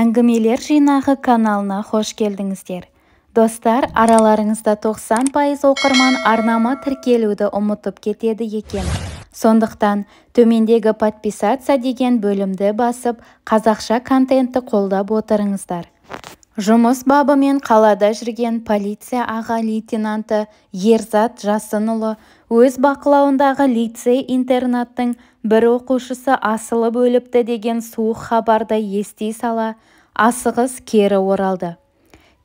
әңгімелер жинағы каналына қош келдіңіздер достар араларыңызда 90 пайыз оқырман арнама тіркелуді ұмытып кетеді екен сондықтан төмендегі подписаться деген бөлімді басып қазақша контентті қолдап отырыңыздар жұмыс бабымен қалада жүрген полиция аға лейтенанты ерзат жасынұлы өз бақылауындағы лицей-интернаттың бір оқушысы асылып өліпті деген суық хабарды ести сала асығыс кері оралды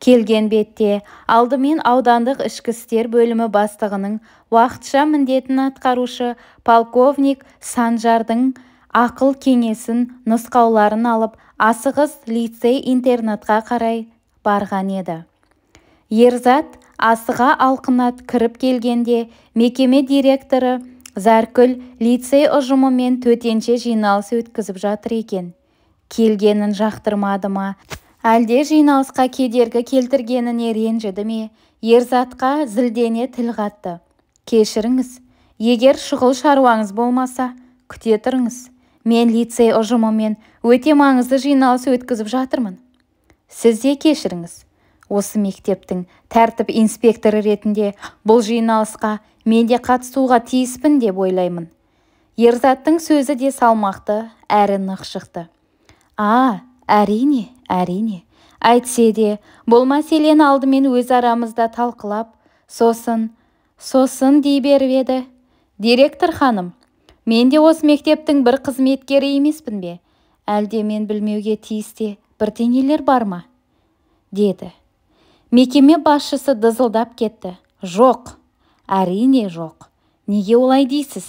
келген бетте алдымен аудандық ішкі істер бөлімі бастығының уақытша міндетін атқарушы полковник санжардың ақыл-кеңесін нұсқауларын алып асығыс лицей-интернатқа қарай барған еді ерзат асыға алқынат кіріп келгенде мекеме директоры заркүл лицей ұжымымен төтенше жиналыс өткізіп жатыр екен келгенін жақтырмады ма әлде жиналысқа кедергі келтіргеніне ренжіді ме ерзатқа зілдене тіл қатты кешіріңіз егер шұғыл шаруаңыз болмаса күте тұрыңыз мен лицей ұжымымен өте маңызды жиналыс өткізіп жатырмын Сізде кешіріңіз осы мектептің тәртіп инспекторы ретінде бұл жиналысқа мен де қатысуға тиіспін деп ойлаймын ерзаттың сөзі де салмақты әрі нық шықты а әрине әрине әйтсе де бұл мәселені алдымен өз арамызда талқылап сосын сосын дей беріп еді директор ханым мен де осы мектептің бір қызметкері емеспін бе әлде мен білмеуге тиісте бірдеңелер бар ма деді мекеме басшысы дызылдап кетті жоқ әрине жоқ неге олай дейсіз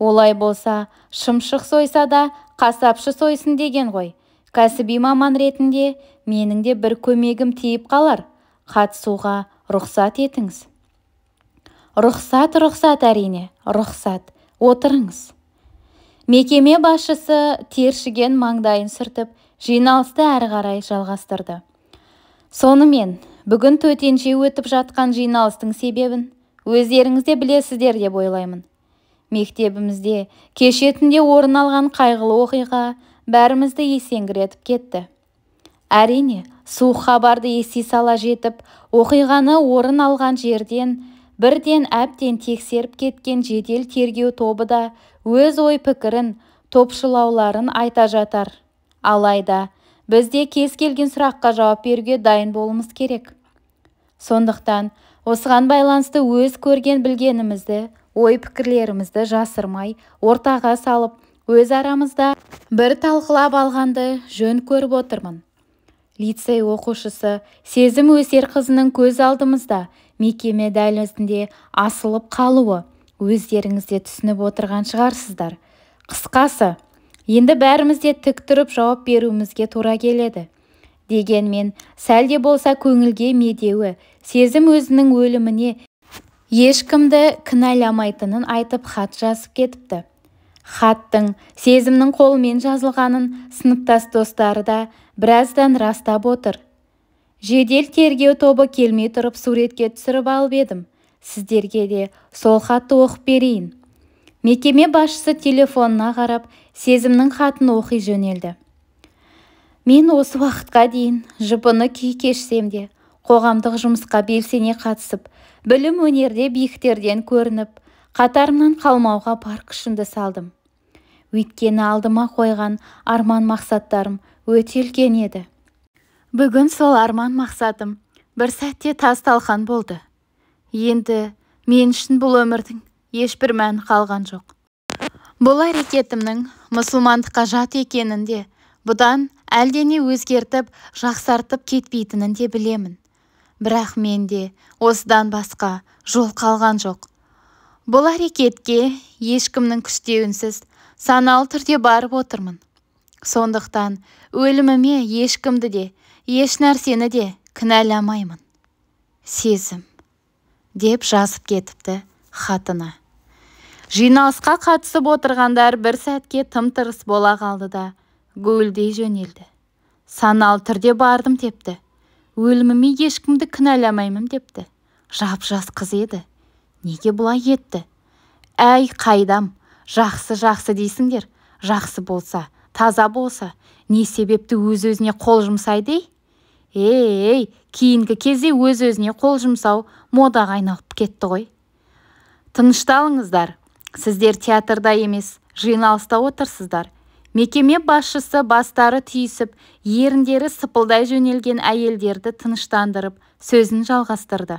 олай болса шымшық сойса да қасапшы сойсын деген ғой кәсіби маман ретінде менің де бір көмегім тиіп қалар қатысуға рұқсат етіңіз рұқсат рұқсат әрине рұқсат отырыңыз мекеме басшысы тершіген маңдайын сүртіп жиналысты әрі қарай жалғастырды сонымен бүгін төтенше өтіп жатқан жиналыстың себебін өздеріңіз де білесіздер деп ойлаймын мектебімізде кеше орын алған қайғылы оқиға бәрімізді есеңгіретіп кетті әрине суық хабарды ести сала жетіп оқиғаны орын алған жерден бірден әбден тексеріп кеткен жедел тергеу тобы да өз ой пікірін топшылауларын айта жатар алайда бізде кез келген сұраққа жауап беруге дайын болуымыз керек сондықтан осыған байланысты өз көрген-білгенімізді ой-пікірлерімізді жасырмай ортаға салып өз арамызда бір талқылап алғанды жөн көріп отырмын лицей оқушысы сезім өсер қызының көз алдымызда мекеме дәлізінде асылып қалуы өздеріңізде түсініп отырған шығарсыздар қысқасы енді бәрімізде тік тұрып жауап беруімізге тура келеді дегенмен сәл де болса көңілге медеуі сезім өзінің өліміне ешкімді кінәламайтынын айтып хат жазып кетіпті хаттың сезімнің қолымен жазылғанын сыныптас достары да біраздан растап отыр жедел тергеу тобы келмей тұрып суретке түсіріп алып едім сіздерге де сол хатты оқып берейін мекеме басшысы телефонына қарап сезімнің хатын оқи жөнелді мен осы уақытқа дейін жұпыны күй кешсем де қоғамдық жұмысқа белсене қатысып білім өнерде биіктерден көрініп қатарымнан қалмауға бар күшімді салдым өйткені алдыма қойған арман мақсаттарым өте үлкен еді бүгін сол арман мақсатым бір сәтте тас талқан болды енді мен үшін бұл өмірдің ешбір мәні қалған жоқ бұл әрекетімнің мұсылмандыққа жат екенін де бұдан әлдене өзгертіп жақсартып кетпейтінін де білемін бірақ менде осыдан басқа жол қалған жоқ бұл әрекетке ешкімнің күштеуінсіз саналы түрде барып отырмын сондықтан өліміме ешкімді де еш нәрсені де кінәламаймын сезім деп жазып кетіпті хатына жиналысқа қатысып отырғандар бір сәтке тым-тырыс бола қалды да гуілдей жөнелді саналы түрде бардым депті өліміме ешкімді кінәламаймын депті жап жас қыз еді неге бұлай етті әй қайдам жақсы жақсы дейсіңдер жақсы болса таза болса не себепті өз өзіне қол жұмсайды ей ей кейінгі кезде өз өзіне қол жұмсау модаға айналып кетті ғой тынышталыңыздар сіздер театрда емес жиналыста отырсыздар мекеме басшысы бастары түйісіп еріндері сыпылдай жөнелген әйелдерді тыныштандырып сөзін жалғастырды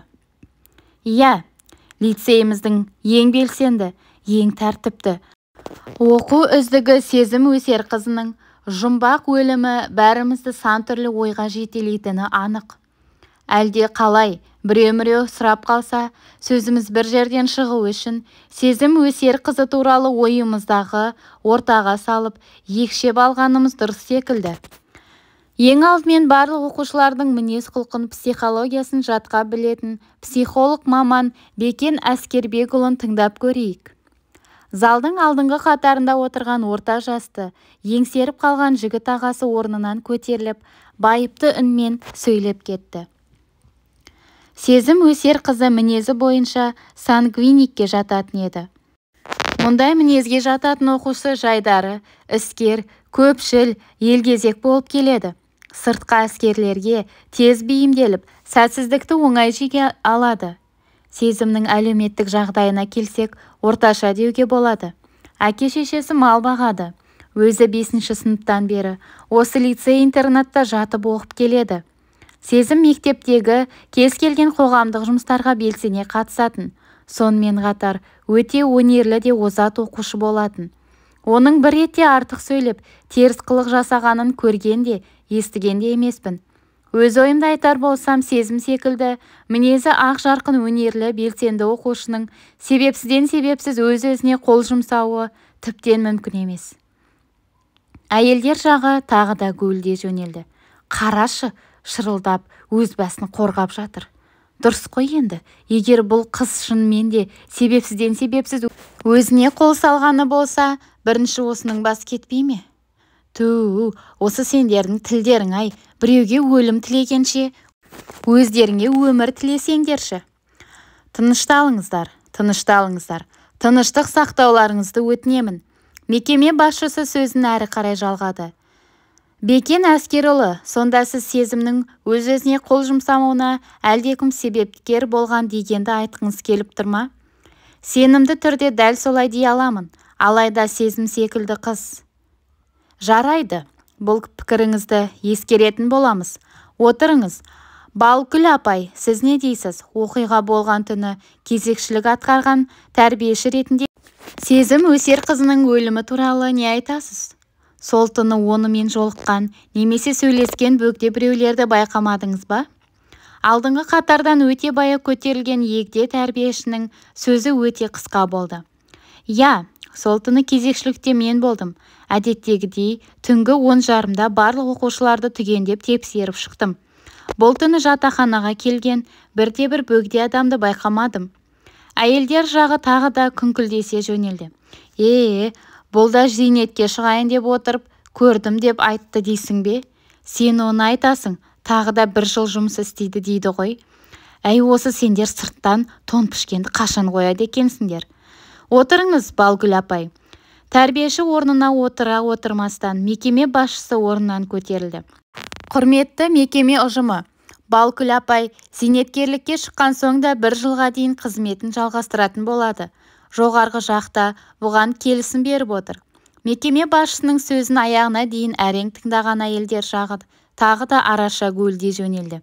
иә лицейіміздің ең белсенді ең тәртіпті оқу үздігі сезім өсер қызының жұмбақ өлімі бәрімізді сан түрлі ойға жетелейтіні анық әлде қалай біреу-міреу сұрап қалса сөзіміз бір жерден шығу үшін сезім өсер қызы туралы ойымыздағы ортаға салып екшеп алғанымыз дұрыс секілді ең алдымен барлық оқушылардың мінез-құлқын психологиясын жатқа білетін психолог маман бекен әскербекұлын тыңдап көрейік залдың алдыңғы қатарында отырған орта жасты еңсеріп қалған жігіт ағасы орнынан көтеріліп байыпты үнмен сөйлеп кетті сезім өсер қызы мінезі бойынша сангвиникке жататын еді мұндай мінезге жататын оқушы жайдары іскер көпшіл елгезек болып келеді Сыртқа әскерлерге тез бейімделіп сәтсіздікті оңай жеге алады сезімнің әлеуметтік жағдайына келсек орташа деуге болады әке шешесі мал бағады өзі бесінші сыныптан бері осы лицей интернатта жатып оқып келеді сезім мектептегі кез келген қоғамдық жұмыстарға белсене қатысатын сонымен қатар өте өнерлі де озат оқушы болатын оның бір етте артық сөйлеп теріс қылық жасағанын көрген де естіген де емеспін өз ойымды айтар болсам сезім секілді мінезі ақ жарқын өнерлі белсенді оқушының себепсізден себепсіз өз-өзіне қол жұмсауы тіптен мүмкін емес әйелдер жағы тағы да гуілдей жөнелді қарашы шырылдап өз басын қорғап жатыр дұрыс қой енді егер бұл қыз шынымен де себепсізден себепсіз өзіне қол салғаны болса бірінші осының басы кетпей ме ту осы сендердің тілдерің ай біреуге өлім тілегенше өздеріңе өмір тілесеңдерші тынышталыңыздар тынышталыңыздар тыныштық сақтауларыңызды өтінемін мекеме басшысы сөзін әрі қарай жалғады бекен әскерұлы сонда сіз сезімнің өз-өзіне қол жұмсауына әлдекім себепкер болған дегенді айтқыңыз келіп тұр ма сенімді түрде дәл солай дей аламын алайда сезім секілді қыз жарайды бұл пікіріңізді ескеретін боламыз отырыңыз күл апай сіз не дейсіз оқиға болған түні кезекшілік атқарған тәрбиеші ретінде сезім өсер қызының өлімі туралы не айтасыз сол түні онымен жолыққан немесе сөйлескен бөгде біреулерді байқамадыңыз ба алдыңғы қатардан өте баяу көтерілген егде тәрбиешінің сөзі өте қысқа болды иә сол түні кезекшілікте мен болдым әдеттегідей түнгі он жарымда барлық оқушыларды түгендеп тепсеріп шықтым бұл түні жатақханаға келген бірде-бір бөгде адамды байқамадым әйелдер жағы тағы да күңкілдесе жөнелді е бұл да зейнетке шығайын деп отырып көрдім деп айтты дейсің бе сен оны айтасың тағы да бір жыл жұмыс істейді дейді ғой әй осы сендер сырттан тон пішкенді қашан қояды екенсіңдер отырыңыз балгүл апай тәрбиеші орнына отыра отырмастан мекеме басшысы орнынан көтерілді құрметті мекеме ұжымы балгүл апай зейнеткерлікке шыққан соң да бір жылға дейін қызметін жалғастыратын болады жоғарғы жақта, бұған келісім беріп отыр мекеме басшысының сөзін аяғына дейін әрең тыңдаған әйелдер жағы тағы да араша гуілдей жөнелді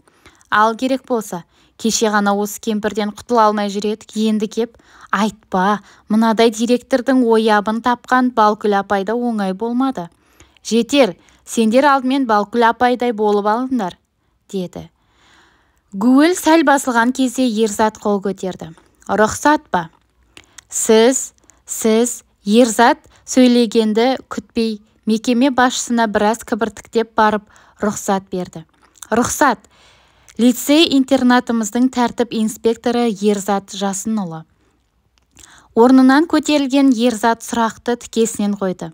ал керек болса кеше ғана осы кемпірден құтыла алмай жүр едік енді кеп айтпа мынадай директордың оябын тапқан балкүл апай да оңай болмады жетер сендер алдымен балкүл апайдай болып алыңдар деді гуіл сәл басылған кезде ерзат қол көтерді рұқсат па сіз сіз ерзат сөйлегенді күтпей мекеме басшысына біраз кібіртіктеп барып рұқсат берді рұқсат лицей-интернатымыздың тәртіп инспекторы ерзат жасынұлы орнынан көтерілген ерзат сұрақты тікесінен қойды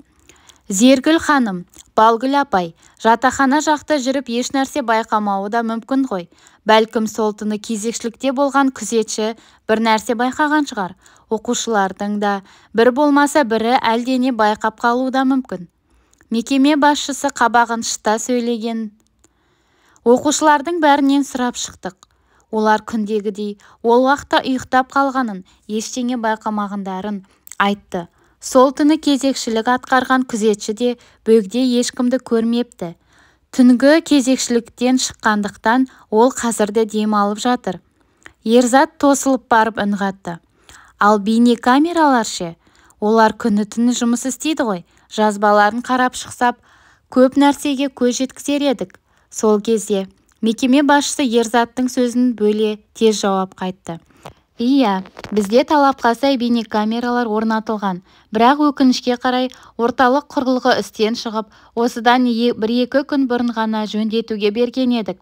зергүл ханым балгүл апай жатақхана жақта жүріп ешнәрсе байқамауы да мүмкін ғой бәлкім сол түні кезекшілікте болған күзетші бір нәрсе байқаған шығар оқушылардың да бір болмаса бірі әлдене байқап қалуы да мүмкін мекеме басшысы қабағын шыта сөйлеген оқушылардың бәрінен сұрап шықтық олар күндегідей ол уақытта ұйықтап қалғанын ештеңе байқамағандарын айтты сол түні кезекшілік атқарған күзетші де бөгде ешкімді көрмепті түнгі кезекшіліктен шыққандықтан ол қазір де жатыр ерзат тосылып барып үн қатты ал камералар ше олар күні-түні жұмыс істейді ғой жазбаларын қарап шықсап көп нәрсеге көз жеткізер едік сол кезде мекеме басшысы ерзаттың сөзін бөле тез жауап қайтты иә бізде талапқа сай бейнекамералар орнатылған бірақ өкінішке қарай орталық құрылғы істен шығып осыдан бір-екі күн бұрын ғана жөндетуге берген едік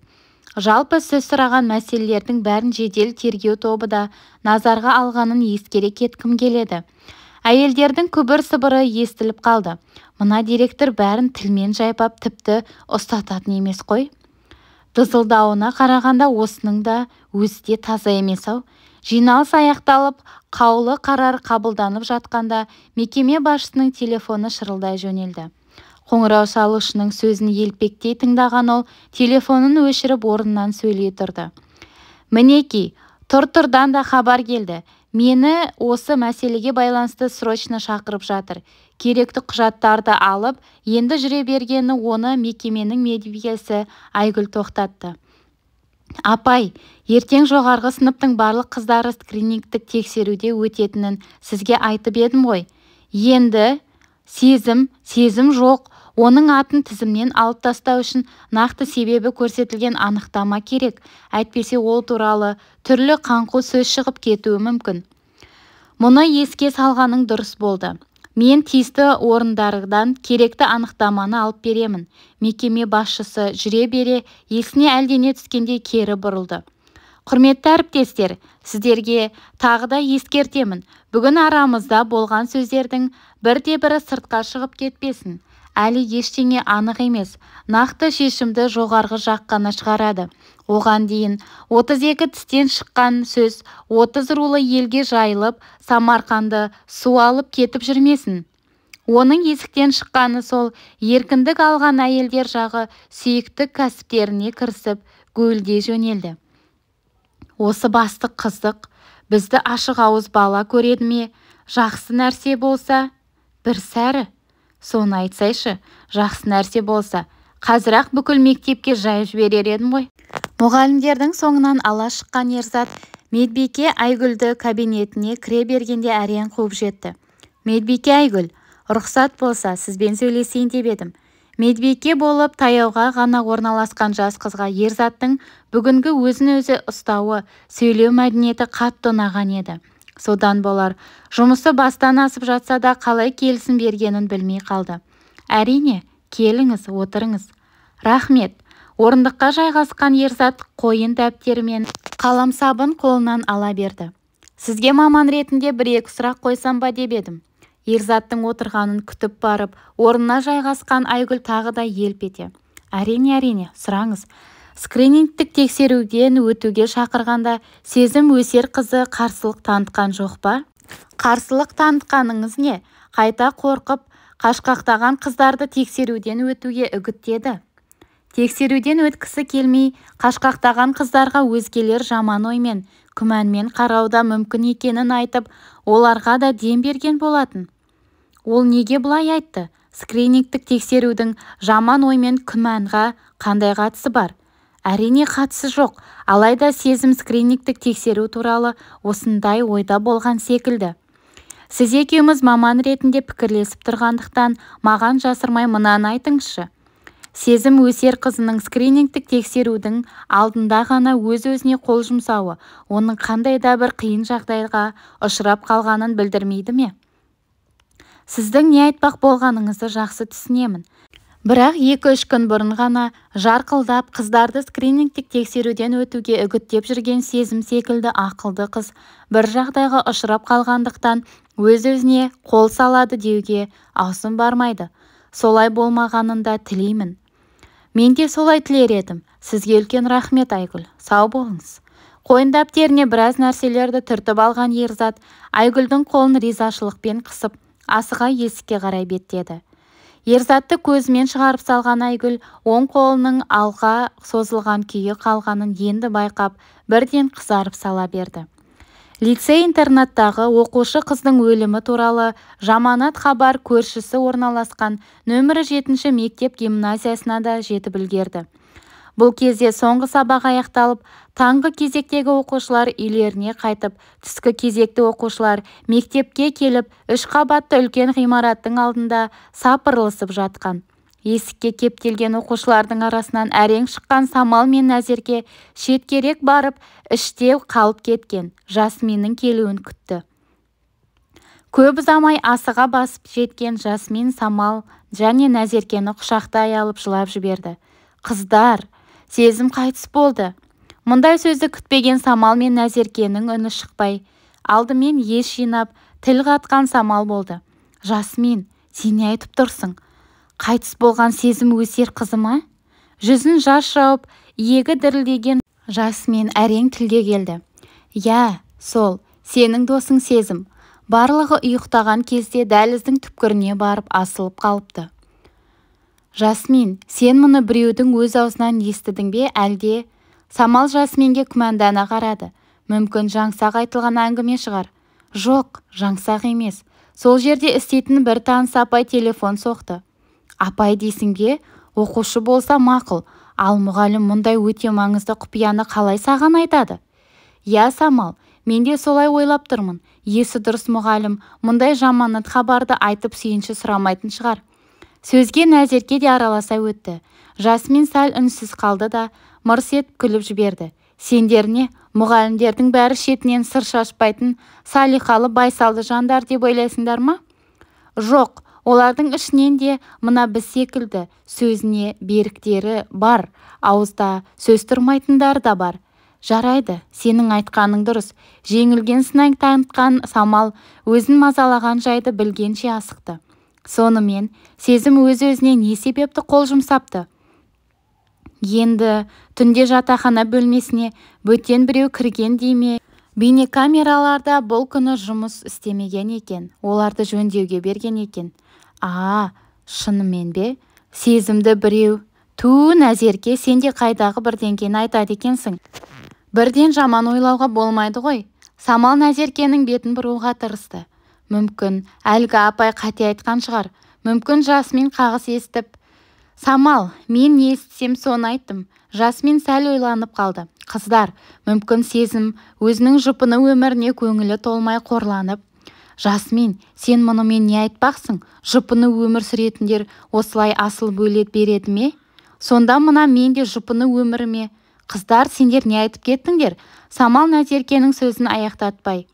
жалпы сіз сұраған мәселелердің бәрін жедел тергеу тобы да назарға алғанын ескере кеткім келеді әйелдердің күбір-сыбыры естіліп қалды мына директор бәрін тілмен жайпап тіпті ұстататын емес қой дызылдауына қарағанда осының да өзі де таза емес-ау жиналыс аяқталып қаулы қарар қабылданып жатқанда мекеме басшысының телефоны шырылдай жөнелді қоңырау шалушының сөзін елпектей тыңдаған ол телефонын өшіріп орнынан сөйлей тұрды мінеки тұр-тұрдан да хабар келді мені осы мәселеге байланысты срочно шақырып жатыр керекті құжаттарды алып енді жүре бергені оны мекеменің медбикесі айгүл тоқтатты апай ертең жоғарғы сыныптың барлық қыздары скринингтік тексеруде өтетінін сізге айтып едім ғой енді сезім сезім жоқ оның атын тізімнен алып тастау үшін нақты себебі көрсетілген анықтама керек әйтпесе ол туралы түрлі қаңқу сөз шығып кетуі мүмкін мұны еске салғаның дұрыс болды мен тиісті орындардан керекті анықтаманы алып беремін мекеме басшысы жүре бере есіне әлдене түскендей кері бұрылды құрметті әріптестер сіздерге тағы да ескертемін бүгін арамызда болған сөздердің бірде-бірі сыртқа шығып кетпесін әлі ештеңе анық емес нақты шешімді жоғарғы жақ қана шығарады оған дейін отыз екі тістен шыққан сөз отыз рулы елге жайылып самарқанды су алып кетіп жүрмесін оның есіктен шыққаны сол еркіндік алған әйелдер жағы сүйікті кәсіптеріне кірісіп гуілдей жөнелді осы бастық қыздық, бізді ашық ауыз бала көреді ме жақсы нәрсе болса бір сәрі соны айтсайшы жақсы нәрсе болса қазір-ақ бүкіл мектепке жайып жіберер едім ғой мұғалімдердің соңынан ала шыққан ерзат медбике айгүлді кабинетіне кіре бергенде әрең қуып жетті медбике айгүл рұқсат болса сізбен сөйлесейін деп едім медбике болып таяуға ғана орналасқан жас қызға ерзаттың бүгінгі өзін-өзі ұстауы сөйлеу мәдениеті қатты ұнаған еді содан болар жұмысы бастан асып жатса да қалай келісім бергенін білмей қалды әрине келіңіз отырыңыз рахмет орындыққа жайғасқан ерзат қойын дәптері мен қаламсабын қолынан ала берді сізге маман ретінде бір-екі сұрақ қойсам ба деп едім ерзаттың отырғанын күтіп барып орнына жайғасқан айгүл тағы да елп ете әрине әрине сұраңыз скринингтік тексеруден өтуге шақырғанда сезім өсер қызы қарсылық танытқан жоқ па қарсылық танытқаныңыз не қайта қорқып қашқақтаған қыздарды тексеруден өтуге үгіттеді тексеруден өткісі келмей қашқақтаған қыздарға өзгелер жаман оймен күмәнмен қарауда мүмкін екенін айтып оларға да дем берген болатын ол неге бұлай айтты скринингтік тексерудің жаман оймен мен күмәнға қандай қатысы бар әрине қатысы жоқ алайда сезім скринингтік тексеру туралы осындай ойда болған секілді сіз екеуміз маман ретінде пікірлесіп тұрғандықтан маған жасырмай мынаны айтыңызшы сезім өсер қызының скринингтік тексерудің алдында ғана өз-өзіне қол жұмсауы оның қандай да бір қиын жағдайға ұшырап қалғанын білдірмейді ме сіздің не айтпақ болғаныңызды жақсы түсінемін бірақ екі-үш күн бұрын ғана жарқылдап қыздарды скринингтік тексеруден өтуге үгіттеп жүрген сезім секілді ақылды қыз бір жағдайға ұшырап қалғандықтан өз-өзіне қол салады деуге аузым бармайды солай болмағанын да тілеймін мен де солай тілер едім сізге үлкен рахмет айгүл сау болыңыз қойын дәптеріне біраз нәрселерді түртіп алған ерзат айгүлдің қолын ризашылықпен қысып асыға есікке қарай беттеді ерзатты көзімен шығарып салған айгүл оң қолының алға созылған күйі қалғанын енді байқап бірден қызарып сала берді лицей-интернаттағы оқушы қыздың өлімі туралы жаманат хабар көршісі орналасқан нөмірі жетінші мектеп-гимназиясына да жетіп үлгерді бұл кезде соңғы сабақ аяқталып таңғы кезектегі оқушылар үйлеріне қайтып түскі кезекті оқушылар мектепке келіп үш қабатты үлкен ғимараттың алдында сапырылысып жатқан есікке кептелген оқушылардың арасынан әрең шыққан самал мен әзерге шеткерек барып іште қалып кеткен жасминнің келуін күтті көп ұзамай асыға басып жеткен жасмин самал және нәзеркені құшақтай алып жылап жіберді қыздар сезім қайтыс болды мұндай сөзді күтпеген самал мен назеркенің үні шықпай алдымен ес жинап тіл қатқан самал болды жасмин сен не айтып тұрсың қайтыс болған сезім өсер қызы ма жүзін жас жауып иегі дірілдеген жасмин әрең тілге келді иә сол сенің досың сезім барлығы ұйықтаған кезде дәліздің түпкіріне барып асылып қалыпты жасмин сен мұны біреудің өз аузынан естідің бе әлде самал жасминге күмәндана қарады мүмкін жаңсақ айтылған әңгіме шығар жоқ жаңсақ емес сол жерде істейтін бір таныс апай телефон соқты апай дейсің бе оқушы болса мақұл ал мұғалім мұндай өте маңызды құпияны қалай саған айтады иә самал мен де солай ойлап тұрмын есі дұрыс мұғалім мұндай жаманат хабарды айтып сүйінші сұрамайтын шығар сөзге нәзерке де араласа өтті жасмин сәл үнсіз қалды да мырс етіп күліп жіберді сендер не мұғалімдердің бәрі шетінен сыр шашпайтын салихалы байсалды жандар деп ойлайсыңдар ма жоқ олардың ішінен де мына біз секілді сөзіне беріктері бар ауызда сөз тұрмайтындар да бар жарайды сенің айтқаның дұрыс жеңілген сынай танытқан самал өзін мазалаған жайды білгенше асықты сонымен сезім өз-өзіне не себепті қол жұмсапты енді түнде жатақхана бөлмесіне бөтен біреу кірген дей ме бейнекамераларда бұл күні жұмыс істемеген екен оларды жөндеуге берген екен а шынымен бе сезімді біреу ту нәзерке сен де қайдағы бірдеңені айтады екенсің бірден жаман ойлауға болмайды ғой самал нәзеркенің бетін бұруға тырысты мүмкін әлгі апай қате айтқан шығар мүмкін жасмин қағыс естіп самал мен не естісем соны айттым жасмин сәл ойланып қалды қыздар мүмкін сезім өзінің жұпыны өміріне көңілі толмай қорланып жасмин сен мұнымен не айтпақсың жұпыны өмір сүретіндер осылай асыл бөлет береді ме сонда мына мен де жұпыны өміріме қыздар сендер не айтып кеттіңдер самал назеркенің сөзін аяқтатпай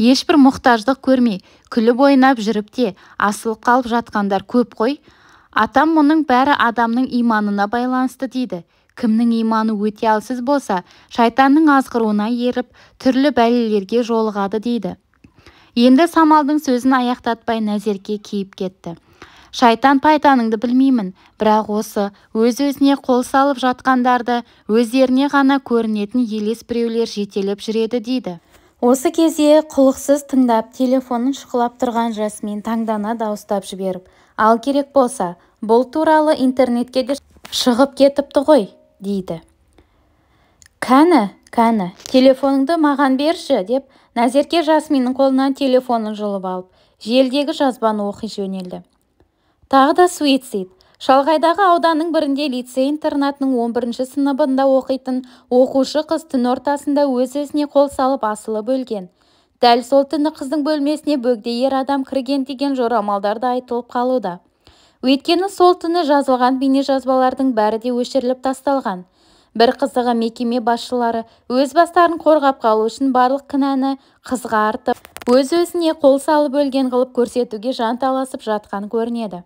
ешбір мұқтаждық көрмей күліп ойнап жүріп те асылып қалып жатқандар көп қой атам мұның бәрі адамның иманына байланысты дейді кімнің иманы өте алсыз болса шайтанның азғыруына еріп түрлі бәлелерге жолығады дейді енді самалдың сөзін аяқтатпай нәзерке кейіп кетті шайтан пайтаныңды білмеймін бірақ осы өз-өзіне қол салып жатқандарды өздеріне ғана көрінетін елес біреулер жетелеп жүреді дейді осы кезде құлықсыз тыңдап телефонын шұқылап тұрған жасмин таңдана дауыстап жіберіп ал керек болса бұл туралы интернетке де шығып кетіпті ғой дейді кәні кәні телефоныңды маған берші деп назерке жасминнің қолынан телефонын жұлып алып желдегі жазбаны оқи жөнелді тағы да суицид шалғайдағы ауданның бірінде лицей-интернатының 11 сыныбында оқитын оқушы қыз түн ортасында өз-өзіне қол салып асылып өлген дәл сол түні қыздың бөлмесіне бөгде ер адам кірген деген жорамалдар да айтылып қалуда өйткені сол түні жазылған бейнежазбалардың бәрі де өшіріліп тасталған бір қызығы мекеме басшылары өз бастарын қорғап қалу үшін барлық кінәні қызға артып өз-өзіне қол салып өлген қылып көрсетуге жанталасып жатқан көрінеді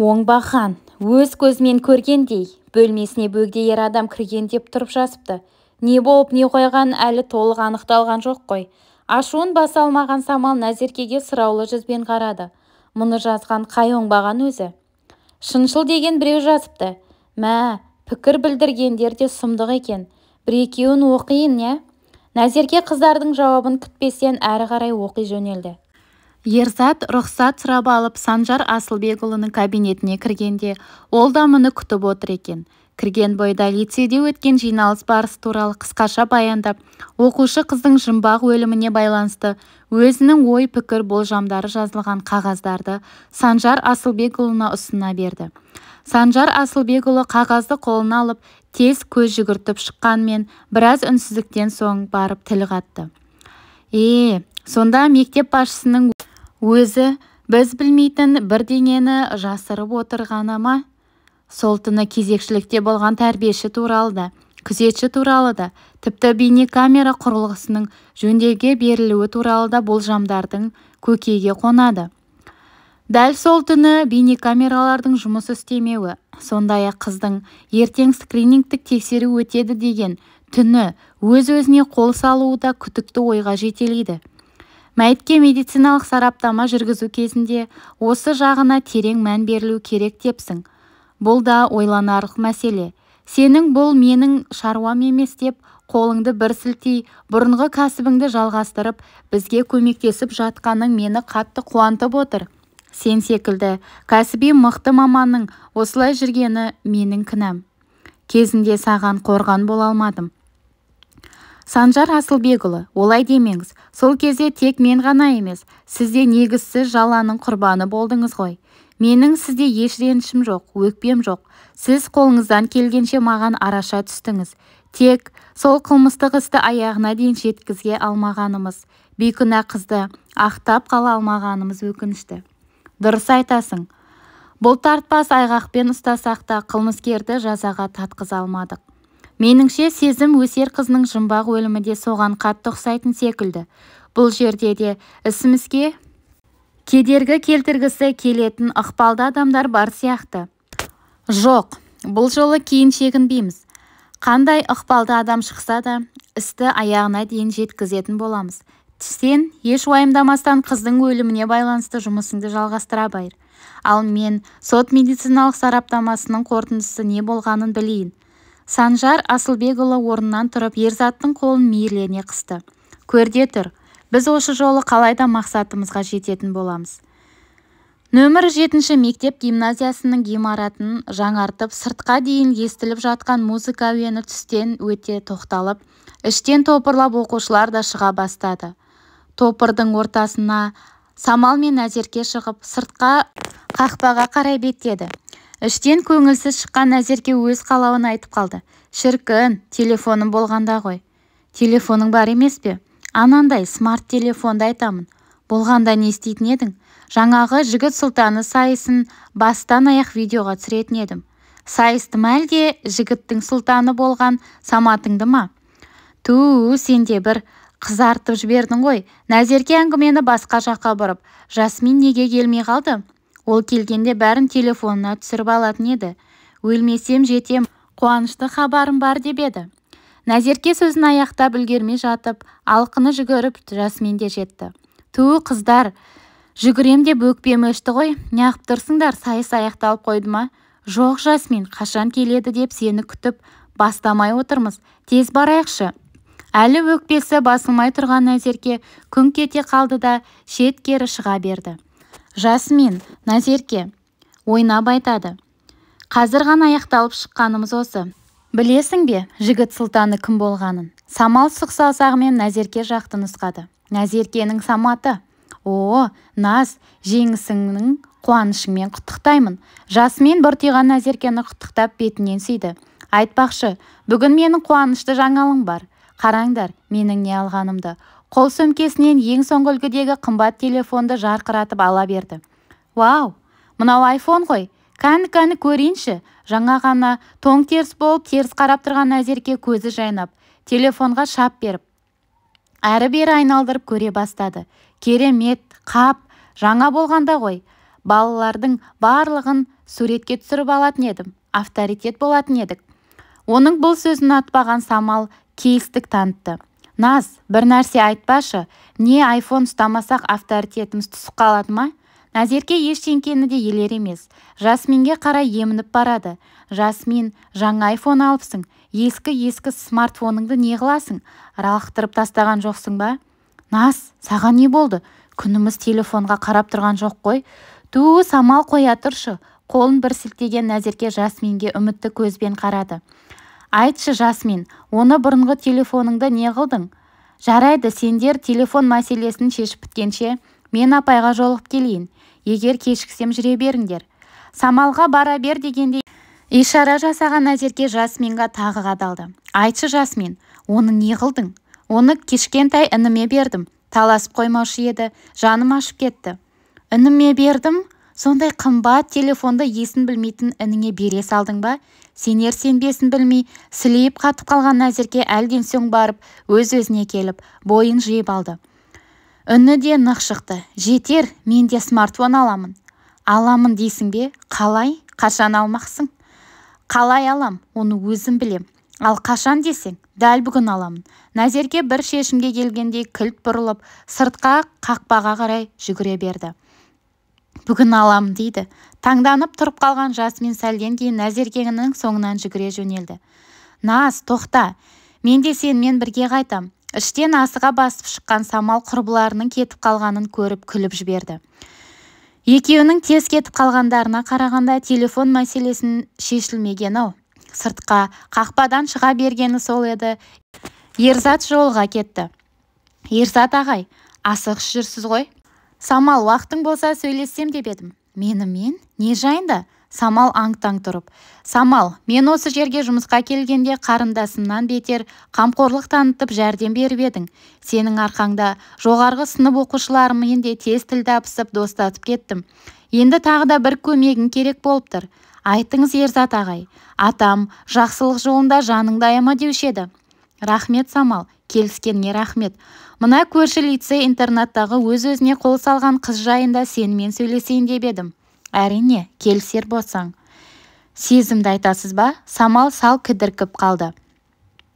оңбахан өз көзімен көргендей бөлмесіне бөгде ер адам кірген деп тұрып жасыпты не болып не қойған әлі толық анықталған жоқ қой ашуын баса алмаған самал назеркеге сұраулы жүзбен қарады мұны жазған қай оңбаған өзі шыншыл деген біреу жазыпты мә пікір білдіргендер де сұмдық екен бір-екеуін оқиын не назерке қыздардың жауабын күтпестен әрі қарай оқи жөнелді ерзат рұқсат сұрап алып санжар асылбекұлының кабинетіне кіргенде ол да мұны күтіп отыр екен кірген бойда лицейде өткен жиналыс барысы туралы қысқаша баяндап оқушы қыздың жұмбақ өліміне байланысты өзінің ой пікір болжамдары жазылған қағаздарды санжар асылбекұлына ұсына берді санжар асылбекұлы қағазды қолына алып тез көз жүгіртіп шыққанмен біраз үнсіздіктен соң барып тіл қатты е сонда мектеп басшысының өзі біз білмейтін бірдеңені жасырып отырғаны ма сол түні кезекшілікте болған тәрбиеші туралы да күзетші туралы да тіпті бейнекамера құрылғысының жөндеуге берілуі туралы да болжамдардың көкейге қонады дәл сол түні бейнекамералардың жұмыс істемеуі сондай-ақ қыздың ертең скринингтік тексеру өтеді деген түні өз-өзіне қол салуы да күтікті ойға жетелейді мәйітке медициналық сараптама жүргізу кезінде осы жағына терең мән берілу керек депсің бұл да ойланарлық мәселе сенің бұл менің шаруам емес деп қолыңды бір сілтей бұрынғы кәсібіңді жалғастырып бізге көмектесіп жатқаның мені қатты қуантып отыр сен секілді кәсіби мықты маманның осылай жүргені менің кінәм кезінде саған қорған бола алмадым санжар асылбекұлы олай демеңіз сол кезде тек мен ғана емес Сізде негізсіз жаланың құрбаны болдыңыз ғой менің сізде еш ренішім жоқ өкпем жоқ сіз қолыңыздан келгенше маған араша түстіңіз тек сол қылмыстық істі аяғына дейін жеткізе алмағанымыз бейкүнә қызды ақтап қала алмағанымыз өкінішті дұрыс айтасың бұл тартпас айғақпен ұстасақ та қылмыскерді жазаға татқыза алмадық меніңше сезім өсер қызының жұмбақ өлімі де соған қатты ұқсайтын секілді бұл жерде де ісімізге кедергі келтіргісі келетін ықпалды адамдар бар сияқты жоқ бұл жолы кейін шегінбейміз қандай ықпалды адам шықса да істі аяғына дейін жеткізетін боламыз сен еш уайымдамастан қыздың өліміне байланысты жұмысыңды жалғастыра байыр. ал мен сот-медициналық сараптамасының қорытындысы не болғанын білейін санжар асылбекұлы орнынан тұрып ерзаттың қолын мейірлене қысты Көрде тұр біз осы жолы қалайда мақсатымызға жететін боламыз нөмір жетінші мектеп гимназиясының ғимаратын жаңартып сыртқа дейін естіліп жатқан музыка әуені түстен өте тоқталып іштен топырлап оқушылар да шыға бастады топырдың ортасына самал мен назерке шығып сыртқа қақпаға қарай беттеді іштен көңілсіз шыққан назерке өз қалауын айтып қалды шіркін телефоным болғанда ғой телефоның бар емес пе анандай смарт телефонды айтамын болғанда не істейтін едің жаңағы жігіт сұлтаны сайысын бастан аяқ видеоға түсіретін едім сайысты ма әлде жігіттің сұлтаны болған саматыңды ма ту сенде бір қызартып жібердің ғой назерке әңгімені басқа жаққа бұрып жасмин неге келмей қалды ол келгенде бәрін телефонына түсіріп алатын еді өлмесем жетем қуанышты хабарым бар деп еді назерке сөзін аяқтап үлгермей жатып алқыны жүгіріп жасмин де жетті Ту қыздар жүгірем деп өкпем өшті ғой неғып тұрсыңдар сайыс аяқталып қойды ма жоқ жасмин қашан келеді деп сені күтіп бастамай отырмыз тез барайықшы әлі өкпесі басылмай тұрған назерке күңк ете қалды да шеткері шыға берді жасмин назерке ойнап айтады қазір ғана аяқталып шыққанымыз осы білесің бе жігіт сұлтаны кім болғанын самал сұқ саусағымен назерке жақты нұсқады назеркенің саматы о наз жеңісіңнің қуанышыңмен құттықтаймын жасмин бұртиған назеркені құттықтап бетінен сүйді айтпақшы бүгін менің қуанышты жаңалығым бар қараңдар менің не алғанымды қол сөмкесінен ең соңғы үлгідегі қымбат телефонды жарқыратып ала берді вау мынау айфон ғой кәні кәні көрейінші жаңа ғана тоң теріс болып теріс қарап тұрған әзерке көзі жайнап телефонға шап беріп әрі бері айналдырып көре бастады керемет қап жаңа болғанда ғой балалардың барлығын суретке түсіріп алатын едім авторитет болатын едік оның бұл сөзін ұнатпаған самал кейістік танытты наз бір нәрсе айтпашы не айфон ұстамасақ авторитетіміз түсіп қалады ма назерке ештеңкені де елер емес жасминге қарай емініп барады жасмин жаңа айфон алыпсың ескі ескі смартфоныңды не қыласың Ралықтырып тастаған жоқсың ба Нас, саған не болды күніміз телефонға қарап тұрған жоқ қой ту самал қоя тұршы қолын бір сілтеген назерке жасминге үмітті көзбен қарады айтшы жасмин оны бұрынғы телефоныңды не қылдың жарайды сендер телефон мәселесін шешіп біткенше мен апайға жолығып келейін егер кешіксем жүре беріңдер самалға бара бер дегендей ишара жасаған әзерке жасминға тағы қадалды айтшы жасмин оны не қылдың оны кішкентай ініме бердім таласып қоймаушы еді жаным ашып кетті ініме бердім сондай қымбат телефонды есін білмейтін ініңе бере салдың ба сенер сенбесін білмей сілейіп қатып қалған назерке әлден соң барып өз-өзіне келіп бойын жиып алды үні де нық шықты жетер мен де смартфон аламын аламын дейсің бе қалай қашан алмақсың қалай алам оны өзім білем ал қашан десең дәл бүгін аламын назерке бір шешімге келгендей кілт бұрылып сыртқа қақпаға қарай жүгіре берді бүгін алам дейді таңданып тұрып қалған жасмин сәлден кейін назеркеңнің соңынан жүгіре жөнелді наз тоқта мен де сенімен бірге қайтам іштен асыға басып шыққан самал құрбыларының кетіп қалғанын көріп күліп жіберді екеуінің тез кетіп қалғандарына қарағанда телефон мәселесін шешілмеген-ау сыртқа қақпадан шыға бергені сол еді ерзат жолға кетті ерзат ағай асығыс жүрсіз ғой самал уақытың болса сөйлессем деп едім менімен не жайында самал аң тұрып самал мен осы жерге жұмысқа келгенде қарындасымнан бетер қамқорлық танытып жәрдем беріп едің сенің арқаңда жоғарғы сынып оқушыларымен де тез тіл табысып достатып кеттім енді тағы да бір көмегің керек болып тұр айтыңыз ерзат ағай атам жақсылық жолында жаныңды аяма деуші еді рахмет самал келіскеніңе рахмет мына көрші лицей интернаттағы өз-өзіне қол салған қыз жайында сенімен сөйлесейін деп едім әрине келісер болсаң сезімді айтасыз ба самал сал кідіркіп қалды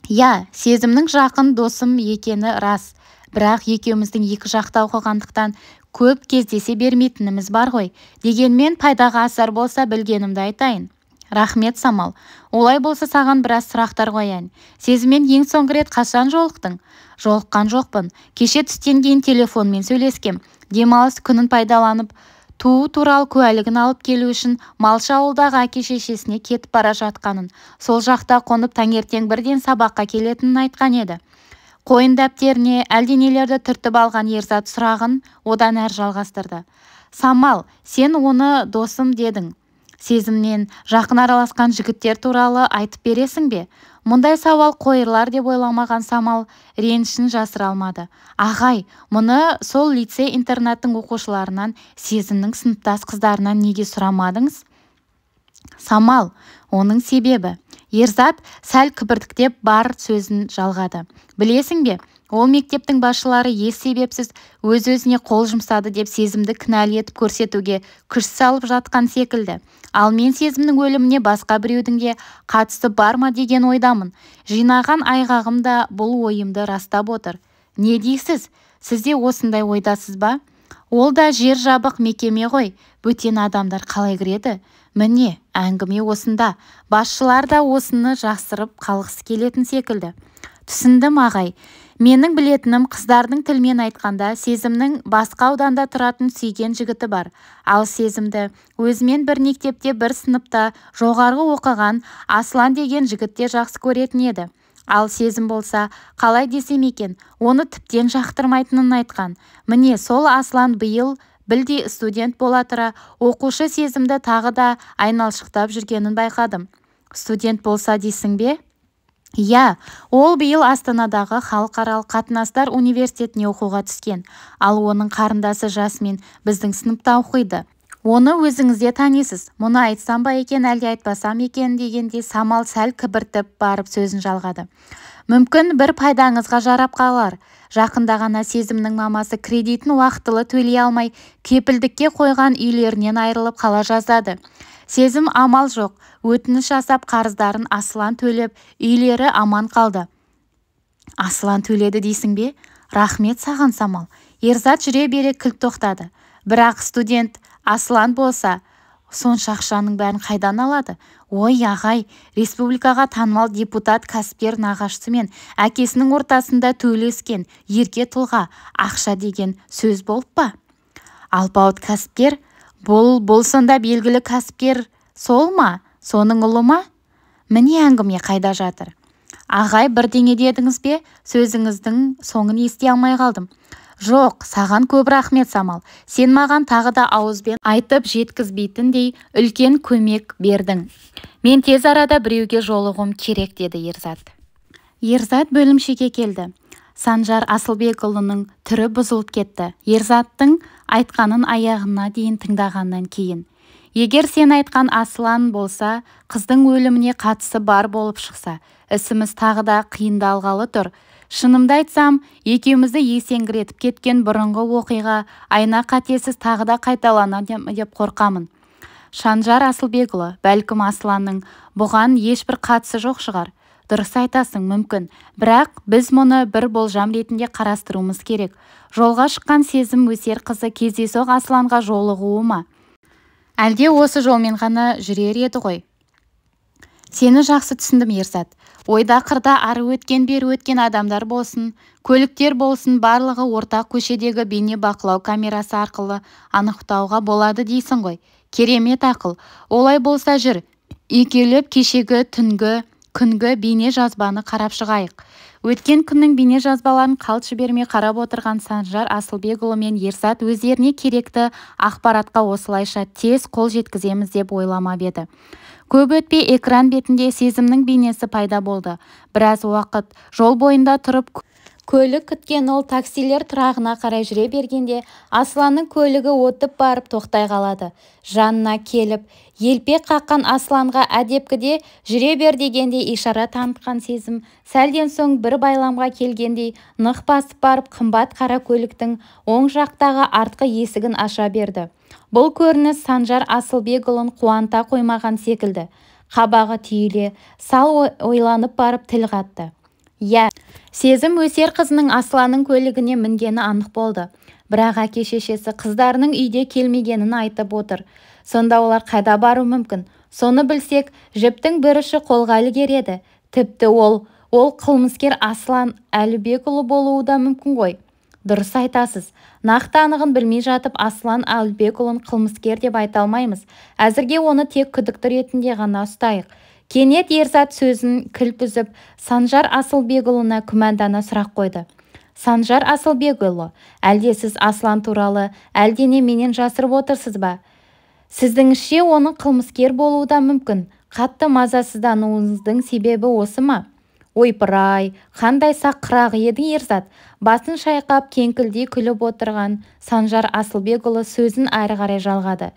иә сезімнің жақын досым екені рас бірақ екеуміздің екі жақта оқығандықтан көп кездесе бермейтініміз бар ғой дегенмен пайдаға асар болса білгенімді айтайын рахмет самал олай болса саған біраз сұрақтар қояйын сезіммен ең соңғы рет қашан жолықтың жолыққан жоқпын кеше түстен кейін телефонмен сөйлескем демалыс күнін пайдаланып туу туралы куәлігін алып келу үшін малшы ауылдағы әке-шешесіне кетіп бара жатқанын сол жақта қонып таңертең бірден сабаққа келетінін айтқан еді қойын дәптеріне әлденелерді түртіп алған ерзат сұрағын одан әр жалғастырды самал сен оны досым дедің сезімнен жақын араласқан жігіттер туралы айтып бересің бе мұндай сауал қойырлар деп ойламаған самал ренішін жасыра алмады ағай мұны сол лицей-интернаттың оқушыларынан сезімнің сыныптас қыздарынан неге сұрамадыңыз самал оның себебі ерзат сәл кібіртіктеп бар сөзін жалғады білесің бе ол мектептің басшылары еш себепсіз өз-өзіне қол жұмсады деп сезімді кінәлі етіп көрсетуге күш салып жатқан секілді ал мен сезімнің өліміне басқа біреудің де қатысы бар ма деген ойдамын жинаған айғағым да бұл ойымды растап отыр не дейсіз Сізде осындай ойдасыз ба ол да жер жабық мекеме ғой бөтен адамдар қалай кіреді міне әңгіме осында басшылар да осыны жасырып қалғысы келетін секілді түсіндім ағай менің білетінім қыздардың тілмен айтқанда сезімнің басқа ауданда тұратын сүйген жігіті бар ал сезімді өзімен бір мектепте бір сыныпта жоғары оқыған аслан деген жігітте жақсы көретін еді ал сезім болса қалай десем екен оны тіптен жақтырмайтынын айтқан міне сол аслан биыл білдей студент бола тұра оқушы сезімді тағы да айналшықтап жүргенін байқадым студент болса дейсің бе иә ол биыл астанадағы халықаралық қатынастар университетіне оқуға түскен ал оның қарындасы жасмин біздің сыныпта оқиды оны өзіңіз де танисыз мұны айтсам ба екен әлде айтпасам екен дегенде самал сәл кібіртіп барып сөзін жалғады мүмкін бір пайдаңызға жарап қалар жақында ғана сезімнің мамасы кредитін уақытылы төлей алмай кепілдікке қойған үйлерінен айырылып қала жаздады сезім амал жоқ өтініш жасап қарыздарын асылан төлеп үйлері аман қалды асылан төледі дейсің бе рахмет саған самал ерзат жүре бере кілт тоқтады бірақ студент асылан болса сонша ақшаның бәрін қайдан алады ой ағай республикаға танымал депутат кәсіпкер мен әкесінің ортасында төлескен, ерке тұлға ақша деген сөз болып па алпауыт кәсіпкер бұл бұл сонда белгілі кәсіпкер сол ма соның ұлы ма міне әңгіме қайда жатыр ағай бірдеңе дедіңіз бе сөзіңіздің соңын ести алмай қалдым жоқ саған көп рахмет самал сен маған тағы да ауызбен айтып жеткізбейтіндей үлкен көмек бердің мен тез арада біреуге жолығым керек деді ерзат ерзат бөлімшеге келді санжар асылбекұлының түрі бұзылып кетті ерзаттың айтқанын аяғына дейін тыңдағаннан кейін егер сен айтқан асылан болса қыздың өліміне қатысы бар болып шықса ісіміз тағы да қиындалғалы тұр шынымды айтсам екеумізді есеңгіретіп кеткен бұрынғы оқиға айна қатесіз тағы да қайталанады деп қорқамын шанжар асылбекұлы бәлкім асланның бұған ешбір қатысы жоқ шығар дұрыс айтасың мүмкін бірақ біз мұны бір болжам ретінде қарастыруымыз керек жолға шыққан сезім өсер қызы кездейсоқ асланға жолығуы ма әлде осы жолмен ғана жүрер еді ғой сені жақсы түсіндім ерзат ойда қырда ары өткен бері өткен адамдар болсын көліктер болсын барлығы ортақ көшедегі бейне бақылау камерасы арқылы анықтауға болады дейсің ғой керемет ақыл олай болса жүр екеулеп кешегі түнгі күнгі жазбаны қарап шығайық өткен күннің бейнежазбаларын қалт жібермей қарап отырған санжар асылбекұлы мен ерзат өздеріне керекті ақпаратқа осылайша тез қол жеткіземіз деп ойламап еді көп өтпей экран бетінде сезімнің бейнесі пайда болды біраз уақыт жол бойында тұрып көлік күткен ол таксилер тұрағына қарай жүре бергенде асланның көлігі отып барып тоқтай қалады жанына келіп елпек қаққан асланға әдепкіде жүре бер дегендей ишара танытқан сезім сәлден соң бір байламға келгендей нық басып барып қымбат қара көліктің оң жақтағы артқы есігін аша берді бұл көрініс санжар асылбекұлын қуанта қоймаған секілді қабағы түйіле сал ойланып барып тіл қатты иә сезім өсер қызының асланың көлігіне мінгені анық болды бірақ әке шешесі қыздарының үйде келмегенін айтып отыр сонда олар қайда баруы мүмкін соны білсек жіптің бір ұшы қолға ілігер еді тіпті ол ол қылмыскер аслан әлібекұлы болуы да мүмкін ғой дұрыс айтасыз нақты анығын білмей жатып аслан әлібекұлын қылмыскер деп айта алмаймыз әзірге оны тек күдікті ретінде ғана ұстайық кенет ерзат сөзін кілт үзіп санжар асылбекұлына күмәндана сұрақ қойды санжар асылбекұлы әлде сіз аслан туралы әлдене менен жасырып отырсыз ба сіздіңше оның қылмыскер болуы да мүмкін қатты мазасыздануыңыздың себебі осы ма ойпырай қандай сақ қырағы едің ерзат басын шайқап кеңкілдей күліп отырған санжар асылбекұлы сөзін әрі қарай жалғады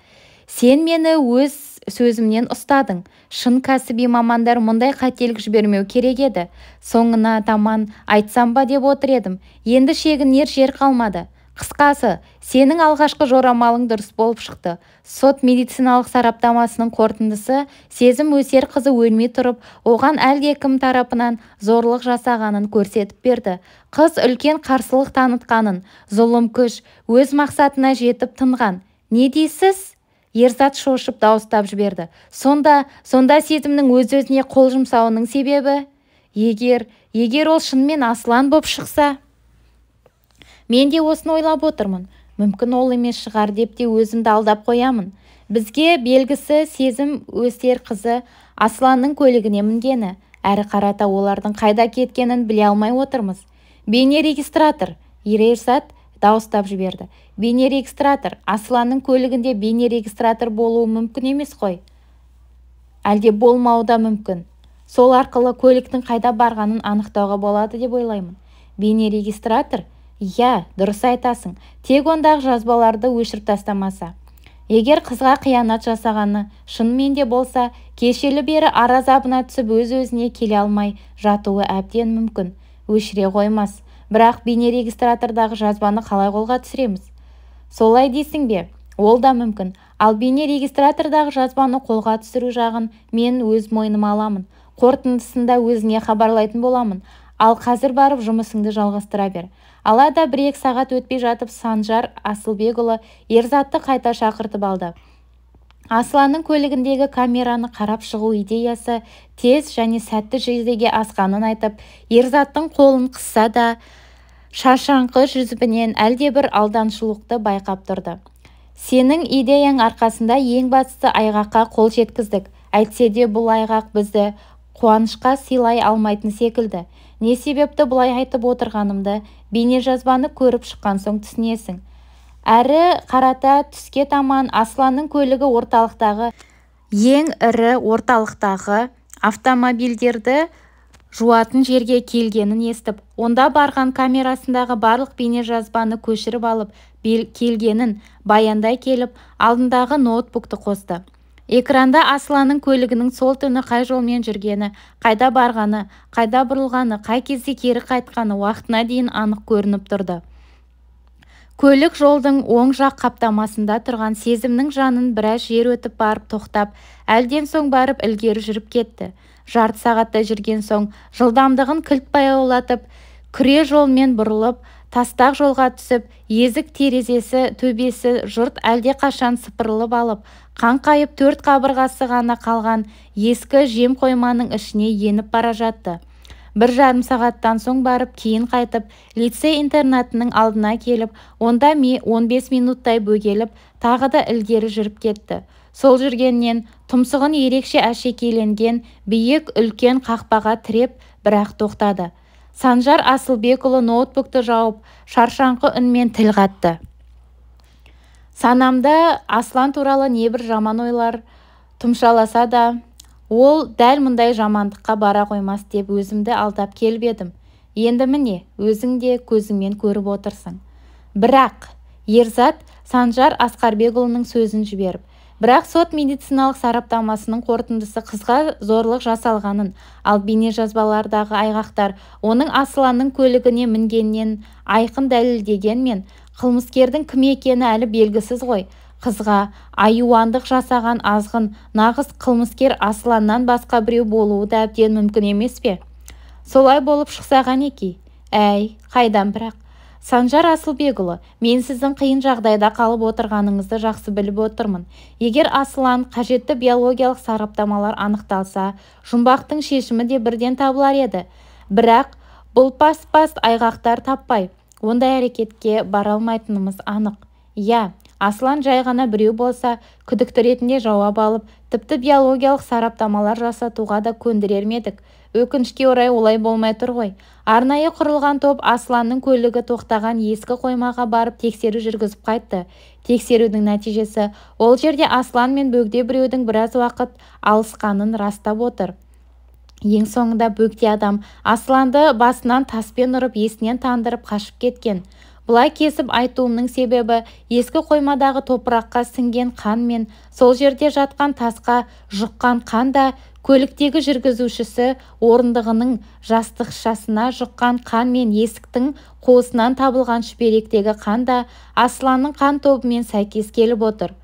сен мені өз сөзімнен ұстадың шын кәсіби мамандар мұндай қателік жібермеу керек еді соңына таман айтсам ба деп отыр едім енді шегінер жер қалмады қысқасы сенің алғашқы жорамалың дұрыс болып шықты сот медициналық сараптамасының қорытындысы сезім өсер қызы өлмей тұрып оған әлге кім тарапынан зорлық жасағанын көрсетіп берді қыз үлкен қарсылық танытқанын зұлым күш өз мақсатына жетіп тынған не дейсіз ерзат шошып дауыстап жіберді сонда сонда сезімнің өз-өзіне қол жұмсауының себебі егер егер ол шынымен аслан боп шықса мен де осыны ойлап отырмын мүмкін ол емес шығар деп те өзімді алдап қоямын бізге белгісі сезім өсер қызы асланның көлігіне мінгені әрі қарата олардың қайда кеткенін біле алмай отырмыз бейнерегистратор Ерерсат дауыстап жіберді бейнерегистратор асланның көлігінде бейнерегистратор болуы мүмкін емес қой әлде болмауы да мүмкін сол арқылы көліктің қайда барғанын анықтауға болады деп ойлаймын бейнерегистратор иә дұрыс айтасың тек ондағы жазбаларды өшіріп тастамаса егер қызға қиянат жасағаны шынымен де болса кешелі бері ар азабына түсіп өз-өзіне келе алмай жатуы әбден мүмкін өшіре қоймас бірақ бейнерегистратордағы жазбаны қалай қолға түсіреміз солай дейсің бе ол да мүмкін ал бейнерегистратордағы жазбаны қолға түсіру жағын мен өз мойныма аламын қорытындысында өзіңе хабарлайтын боламын ал қазір барып жұмысыңды жалғастыра бер алайда бір-екі сағат өтпей жатып санжар асылбекұлы ерзатты қайта шақыртып алды асланның көлігіндегі камераны қарап шығу идеясы тез және сәтті жүзеге асқанын айтып ерзаттың қолын қысса да шашаңқы жүзбінен әлдебір алданшылықты байқап тұрды сенің идеяң арқасында ең бастысы айғаққа қол жеткіздік әйтсе де бұл айғақ бізді қуанышқа сыйлай алмайтын секілді не себепті бұлай айтып отырғанымды бейнежазбаны көріп шыққан соң түсінесің әрі қарата түске таман асланның көлігі орталықтағы ең ірі орталықтағы автомобильдерді жуатын жерге келгенін естіп онда барған камерасындағы барлық бейнежазбаны көшіріп алып келгенін баяндай келіп алдындағы ноутбукты қосты экранда асыланның көлігінің сол түні қай жолмен жүргені қайда барғаны қайда бұрылғаны қай кезде кері қайтқаны уақытына дейін анық көрініп тұрды көлік жолдың оң жақ қаптамасында тұрған сезімнің жанын біраз жер өтіп барып тоқтап әлден соң барып ілгері жүріп кетті жарты сағатта жүрген соң жылдамдығын кілт баяулатып күре жолмен бұрылып тастақ жолға түсіп езік терезесі төбесі жұрт әлде қашан сыпырылып алып қаңқайып төрт қабырғасы ғана қалған ескі жем қойманың ішіне еніп бара жатты бір жарым сағаттан соң барып кейін қайтып лицей-интернатының алдына келіп онда ме 15 минуттай бөгеліп тағы да ілгері жүріп кетті сол жүргеннен тұмсығын ерекше әшекейленген биік үлкен қақпаға тіреп бірақ тоқтады санжар асылбекұлы ноутбукты жауып шаршаңқы үнмен тіл қатты санамда аслан туралы небір жаман ойлар тұмшаласа да ол дәл мұндай жамандыққа бара қоймас деп өзімді алдап келіп едім енді міне өзің де көзіңмен көріп отырсың бірақ ерзат санжар асқарбекұлының сөзін жіберіп бірақ сот медициналық сараптамасының қорытындысы қызға зорлық жасалғанын ал бейнежазбалардағы айғақтар оның асыланның көлігіне мінгеннен айқын дәлелдегенмен қылмыскердің кім екені әлі белгісіз ғой қызға айуандық жасаған азғын нағыз қылмыскер асыланнан басқа біреу болуы да әбден мүмкін емес пе солай болып шықса ғанеки әй қайдан бірақ санжар асылбекұлы мен сіздің қиын жағдайда қалып отырғаныңызды жақсы біліп отырмын егер асылан қажетті биологиялық сараптамалар анықталса жұмбақтың шешімі де бірден табылар еді бірақ бұл пас пас айғақтар таппай ондай әрекетке бара алмайтынымыз анық иә аслан жай ғана біреу болса күдікті ретінде жауап алып тіпті биологиялық сараптамалар жасатуға да көндірер ме өкінішке орай олай болмай тұр ғой арнайы құрылған топ асланның көлігі тоқтаған ескі қоймаға барып тексеру жүргізіп қайтты тексерудің нәтижесі ол жерде аслан мен бөгде біреудің біраз уақыт алысқанын растап отыр ең соңында бөгде адам асланды басынан таспен ұрып есінен тандырып қашып кеткен бұлай кесіп айтуымның себебі ескі қоймадағы топыраққа сіңген қан мен сол жерде жатқан тасқа жұққан қан да көліктегі жүргізушісі орындығының жастықшасына жұққан қан мен есіктің қуысынан табылған шүберектегі қан да асланның қан тобымен сәйкес келіп отыр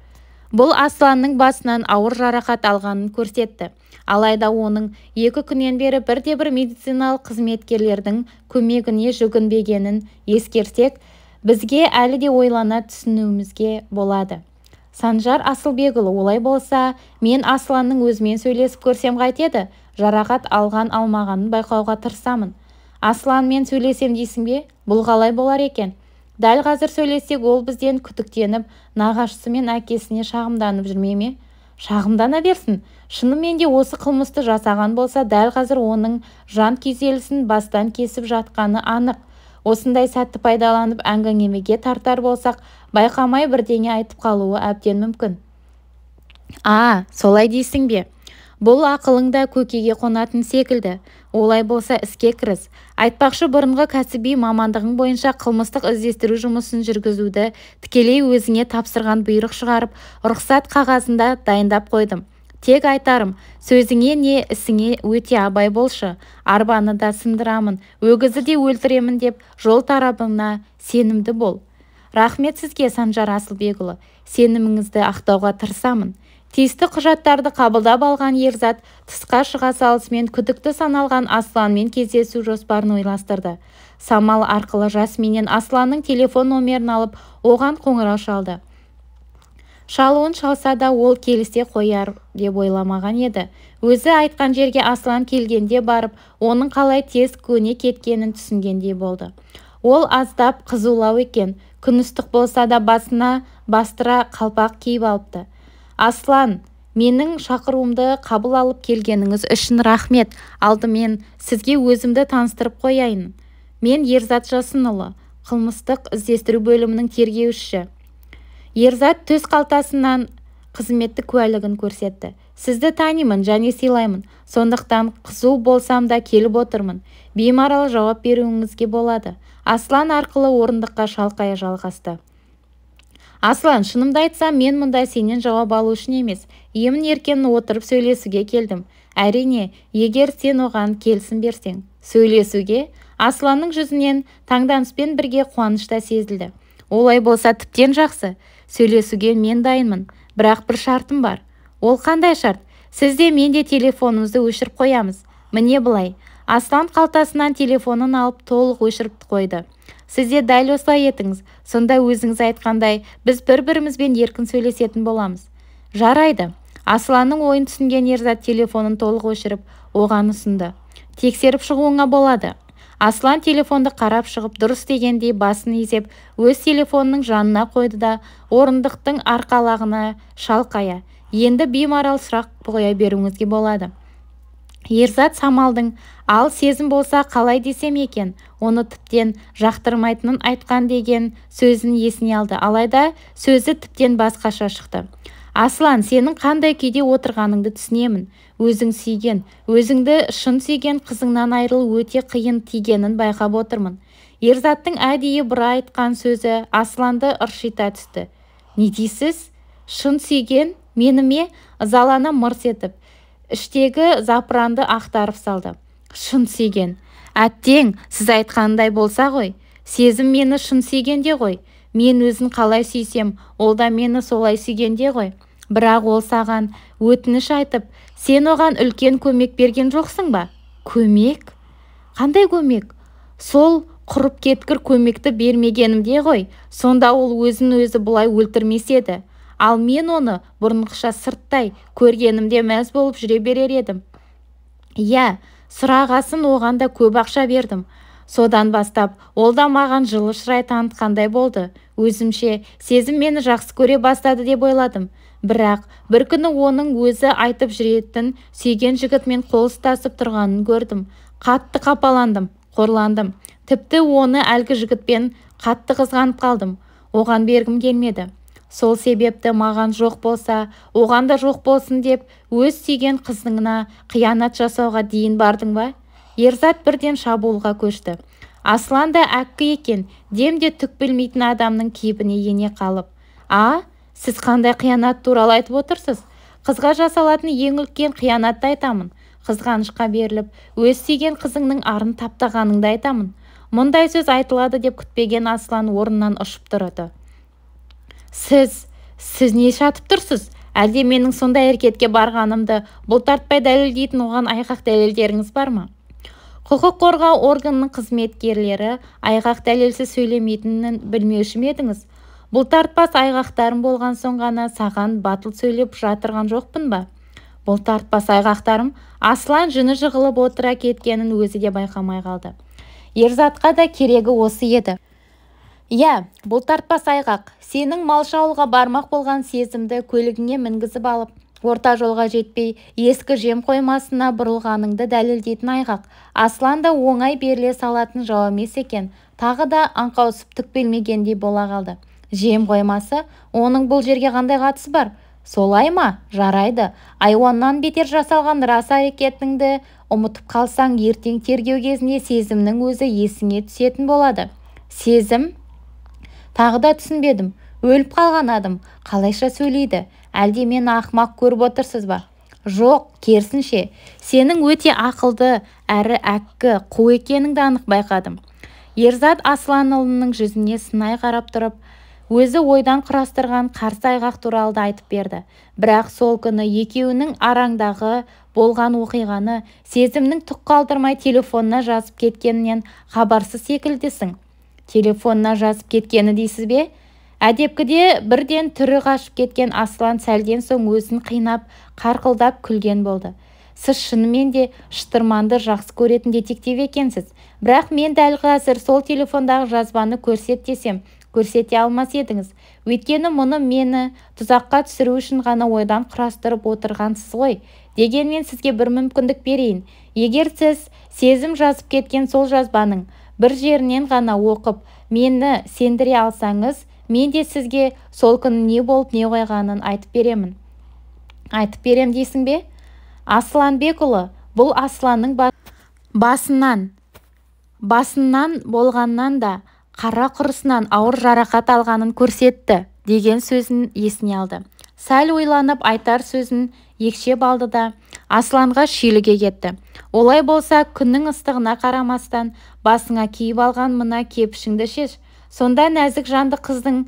бұл асланның басынан ауыр жарақат алғанын көрсетті алайда оның екі күннен бері бірде-бір медициналық қызметкерлердің көмегіне жүгінбегенін ескерсек бізге әлі де ойлана түсінуімізге болады санжар асылбекұлы олай болса мен асланның өзімен сөйлесіп көрсем қайтеді жарақат алған алмағанын байқауға тырысамын асланмен сөйлесем дейсің бе бұл қалай болар екен дәл қазір сөйлессек ол бізден күдіктеніп нағашысы мен әкесіне шағымданып жүрмей ме шағымдана берсін шынымен де осы қылмысты жасаған болса дәл қазір оның жан күйзелісін бастан кесіп жатқаны анық осындай сәтті пайдаланып әңгімеге тартар болсақ байқамай бірдеңе айтып қалуы әбден мүмкін а солай дейсің бе бұл ақылың да көкеге қонатын секілді олай болса іске кіріс айтпақшы бұрынғы кәсіби мамандығың бойынша қылмыстық іздестіру жұмысын жүргізуді тікелей өзіңе тапсырған бұйрық шығарып рұқсат қағазында дайындап қойдым тек айтарым сөзіңе не ісіңе өте абай болшы арбаны да сындырамын өгізді де өлтіремін деп жол тарабыңна сенімді бол рахмет сізге санжар асылбекұлы сеніміңізді ақтауға тырысамын тиісті құжаттарды қабылдап алған ерзат тысқа шыға салысымен күдікті саналған асланмен кездесу жоспарын ойластырды самал арқылы жасминнен асланның телефон номерін алып оған қоңырау шалды шалуын шалса да ол келісе қояр деп ойламаған еді өзі айтқан жерге аслан келгенде барып оның қалай тез көне кеткенін түсінгендей болды ол аздап қызулау екен күн ыстық болса да басына бастыра қалпақ киіп алыпты аслан менің шақыруымды қабыл алып келгеніңіз үшін рахмет алдымен сізге өзімді таныстырып қояйын мен ерзат жасынұлы қылмыстық-іздестіру бөлімінің тергеуші ерзат төс қалтасынан қызметтік куәлігін көрсетті сізді танимын және сыйлаймын сондықтан қызу болсам да келіп отырмын беймарал жауап беруіңізге болады аслан арқылы орындыққа шалқая жалғасты аслан шынымды айтсам мен мұнда сенен жауап алу үшін емес емін еркін отырып сөйлесуге келдім әрине егер сен оған келісім берсең сөйлесуге асланның жүзінен таңданыспен бірге қуаныш та сезілді олай болса тіптен жақсы сөйлесуге мен дайынмын бірақ бір шартым бар ол қандай шарт Сізде де мен де телефонымызды өшіріп қоямыз міне былай Аслан қалтасынан телефонын алып толық өшіріп қойды Сізде де дәл осылай етіңіз сонда өзіңіз айтқандай біз бір-бірімізбен еркін сөйлесетін боламыз жарайды Асланның ойын түсінген ерзат телефонын толық өшіріп оған ұсынды тексеріп шығуыңа болады Аслан телефонды қарап шығып дұрыс дегендей басын изеп өз телефонының жанына қойды да орындықтың арқалағына шалқая енді беймарал сұрақ қоя беруіңізге болады ерзат самалдың ал сезім болса қалай десем екен оны тіптен жақтырмайтынын айтқан деген сөзін есіне алды алайда сөзі тіптен басқаша шықты Аслан, сенің қандай күйде отырғаныңды түсінемін өзің сүйген өзіңді шын сүйген қызыңнан айырылу өте қиын тигенін байқап отырмын ерзаттың әдейі бұра айтқан сөзі асланды ыршита түсті не дейсіз шын сүйген меніме ызалана мырс етіп іштегі запыранды ақтарып салды шын сүйген әттең сіз айтқандай болса ғой сезім мені шын сүйгенде ғой мен өзін қалай сүйсем ол да мені солай сүйгенде ғой бірақ ол саған өтініш айтып сен оған үлкен көмек берген жоқсың ба көмек қандай көмек сол құрып кеткір көмекті бермегенімде ғой сонда ол өзін өзі бұлай өлтірмес еді ал мен оны бұрынғыша сырттай көргенімде мәз болып жүре берер едім иә сұрағасын оған да көп ақша бердім содан бастап ол да маған жылы шырай танытқандай болды өзімше сезім мені жақсы көре бастады деп ойладым бірақ бір күні оның өзі айтып жүретін сүйген жігітмен қол ұстасып тұрғанын көрдім қатты қапаландым қорландым тіпті оны әлгі жігітпен қатты қызғанып қалдым оған бергім келмеді сол себепті маған жоқ болса оған да жоқ болсын деп өз сүйген қызыңа қиянат жасауға дейін бардың ба ерзат бірден шабуылға көшті аслан да әккі екен дем де түк білмейтін адамның кейпіне ене қалып а сіз қандай қиянат туралы айтып отырсыз қызға жасалатын ең үлкен қиянатты айтамын қызғанышқа беріліп өз сүйген қызыңның арын таптағаныңды айтамын мұндай сөз айтылады деп күтпеген аслан орнынан ұшып тұрды сіз сіз не шатып тұрсыз әлде менің сондай әрекетке барғанымды бұлтартпай дәлелдейтін оған айғақ дәлелдеріңіз бар ма құқық қорғау органының қызметкерлері айғақ дәлелсіз сөйлемейтінін білмеуші ме едіңіз бұлтартпас айғақтарым болған соң ғана саған батыл сөйлеп жатырған жоқпын ба бұлтартпас айғақтарым аслан жүні жығылып отыра кеткенін өзі де байқамай қалды ерзатқа да керегі осы еді иә бұлтартпас айғақ сенің малшы ауылға бармақ болған сезімді көлігіңе мінгізіп алып орта жолға жетпей ескі жем қоймасына бұрылғаныңды дәлелдейтін айғақ аслан да оңай беріле салатын жау емес екен тағы да аңқаусып түк білмегендей бола қалды жем қоймасы оның бұл жерге қандай қатысы бар солай ма жарайды айуаннан бетер жасалған рас әрекетіңді ұмытып қалсаң ертең тергеу кезінде сезімнің өзі есіңе түсетін болады сезім тағы да түсінбедім өліп қалған адам қалайша сөйлейді әлде мені ақымақ көріп отырсыз ба жоқ керісінше сенің өте ақылды әрі әккі қу екеніңді анық байқадым ерзат асланұлының жүзіне сынай қарап тұрып өзі ойдан құрастырған қарсы айғақ туралы да айтып берді бірақ сол күні екеуінің араңдағы болған оқиғаны сезімнің түк қалдырмай телефонына жазып кеткенінен хабарсыз секілдісің телефонына жазып кеткені дейсіз бе әдепкіде бірден түрі қашып кеткен аслан сәлден соң өзін қинап қарқылдап күлген болды сіз шынымен де шытырманды жақсы көретін детектив екенсіз бірақ мен дәл қазір сол телефондағы жазбаны көрсет десем көрсете алмас едіңіз өйткені мұны мені тұзаққа түсіру үшін ғана ойдан құрастырып отырғансыз ғой дегенмен сізге бір мүмкіндік берейін егер сіз сезім жазып кеткен сол жазбаның бір жерінен ғана оқып мені сендіре алсаңыз мен де сізге сол күні не болып не қойғанын айтып беремін айтып берем дейсің бе асланбекұлы бұл асланның ба... басынан басынан болғаннан да қара құрысынан ауыр жарақат алғанын көрсетті деген сөзін есіне алды сәл ойланып айтар сөзін екшеп алды да асланға шиліге кетті олай болса күннің ыстығына қарамастан басыңа киіп алған мына кепішіңді шеш сонда нәзік жанды қыздың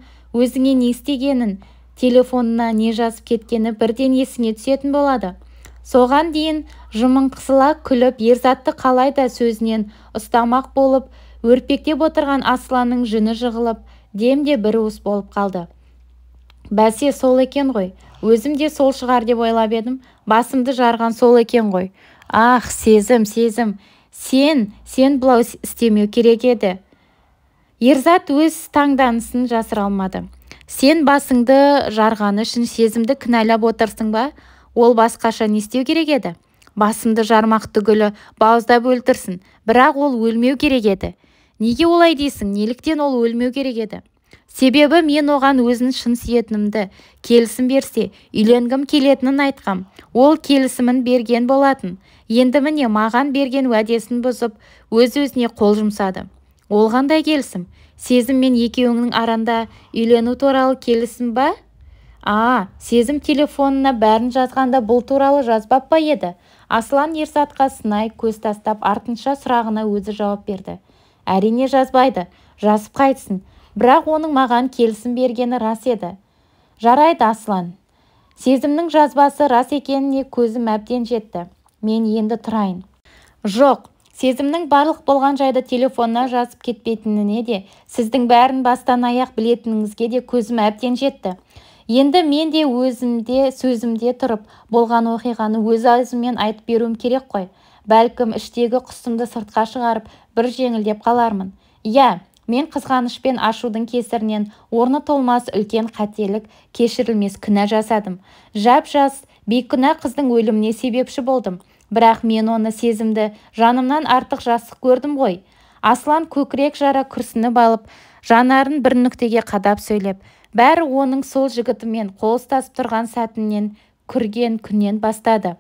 өзіңе не істегенін телефонына не жазып кеткені бірден есіңе түсетін болады соған дейін қысыла күліп ерзатты қалай да сөзінен ұстамақ болып өрпектеп отырған асланның жүні жығылып демде бір уыс болып қалды бәсе сол екен ғой өзім де сол шығар деп ойлап едім басымды жарған сол екен ғой ах сезім сезім сен сен бұлай істемеу керек еді ерзат өз таңданысын жасыра алмады сен басыңды жарғаны үшін сезімді кінәлап отырсың ба ол басқаша не істеу керек еді басымды жармақ түгілі бауыздап өлтірсін бірақ ол өлмеу керек еді неге олай дейсің неліктен ол өлмеу керек еді себебі мен оған өзін шын сүйетінімді келісім берсе үйленгім келетінін айтқам ол келісімін берген болатын енді міне маған берген уәдесін бұзып өз-өзіне қол жұмсады ол қандай келісім сезім мен екеуіңнің аранда үйлену туралы келісім ба а сезім телефонына бәрін жазғанда бұл туралы жазбап па еді аслан ерсатқа сынай көз тастап артынша сұрағына өзі жауап берді әрине жазбайды жазып қайтсын бірақ оның маған келісім бергені рас еді жарайды аслан сезімнің жазбасы рас екеніне көзім әбден жетті мен енді тұрайын жоқ сезімнің барлық болған жайды телефонына жазып кетпейтініне де сіздің бәрін бастан аяқ білетініңізге де көзім әбден жетті енді мен де өзімде сөзімде тұрып болған оқиғаны өз аузыммен айтып беруім керек қой бәлкім іштегі құсымды сыртқа шығарып бір жеңілдеп қалармын иә мен қызғаныш пен ашудың кесірінен орны толмас үлкен қателік кешірілмес күнә жасадым жап жас бейкүнә қыздың өліміне себепші болдым бірақ мен оны сезімді жанымнан артық жасық көрдім ғой аслан көкірек жара күрсініп алып жанарын бір нүктеге қадап сөйлеп бәрі оның сол жігітімен қол ұстасып тұрған сәтінен күрген күннен бастады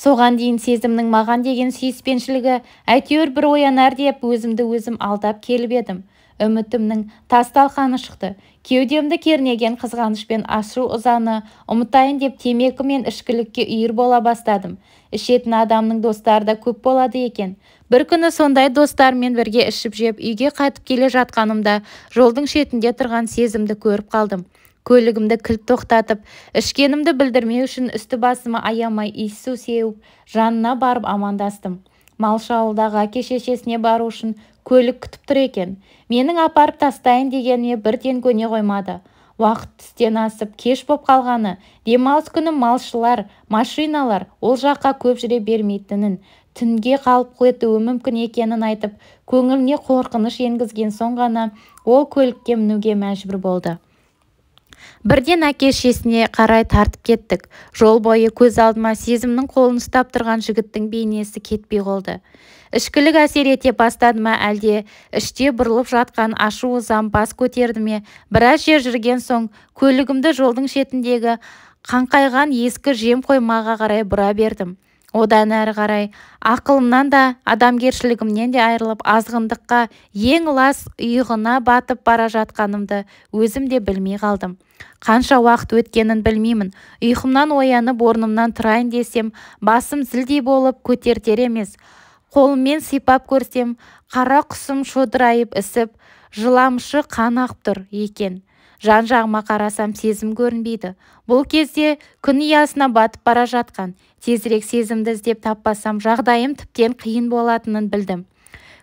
соған дейін сезімнің маған деген сүйіспеншілігі әйтеуір бір оянар деп өзімді-өзім алдап келіп едім үмітімнің тасталқаны шықты кеудемді кернеген қызғаныш пен ашу ұзаны, ұмытайын деп темекі мен ішкілікке үйір бола бастадым ішетін адамның достары да көп болады екен бір күні сондай достарыммен бірге ішіп жеп үйге қайтып келе жатқанымда жолдың шетінде тұрған сезімді көріп қалдым көлігімді кілт тоқтатып ішкенімді білдірмеу үшін үсті-басыма аямай иіссу сеуіп жанына барып амандастым малшы ауылдағы әке-шешесіне бару үшін көлік күтіп тұр екен менің апарып тастайын дегеніме бірден көне қоймады уақыт түстен асып кеш боп қалғаны демалыс күні малшылар машиналар ол жаққа көп жүре бермейтінін түнге қалып кетуі мүмкін екенін айтып көңіліне қорқыныш енгізген соң ғана ол көлікке мінуге мәжбүр болды бірден әке шешесіне қарай тартып кеттік жол бойы көз алдыма сезімнің қолын ұстап тұрған жігіттің бейнесі кетпей қолды ішкілік әсер ете бастады ма әлде іште бұрылып жатқан ашу ызам бас көтерді ме біраз жер жүрген соң көлігімді жолдың шетіндегі қаңқайған ескі жем қоймаға қарай бұра бердім одан әрі қарай ақылымнан да адамгершілігімнен де айырылып азғындыққа ең лас ұйығына батып бара жатқанымды өзім де білмей қалдым қанша уақыт өткенін білмеймін ұйқымнан оянып орнымнан тұрайын десем басым зілдей болып көтертер емес қолыммен сипап көрсем қара құсым шодырайып ісіп жыламшы қан ағып тұр екен жан-жағыма қарасам сезім көрінбейді бұл кезде күн ұясына батып бара жатқан тезірек сезімді іздеп таппасам жағдайым тіптен қиын болатынын білдім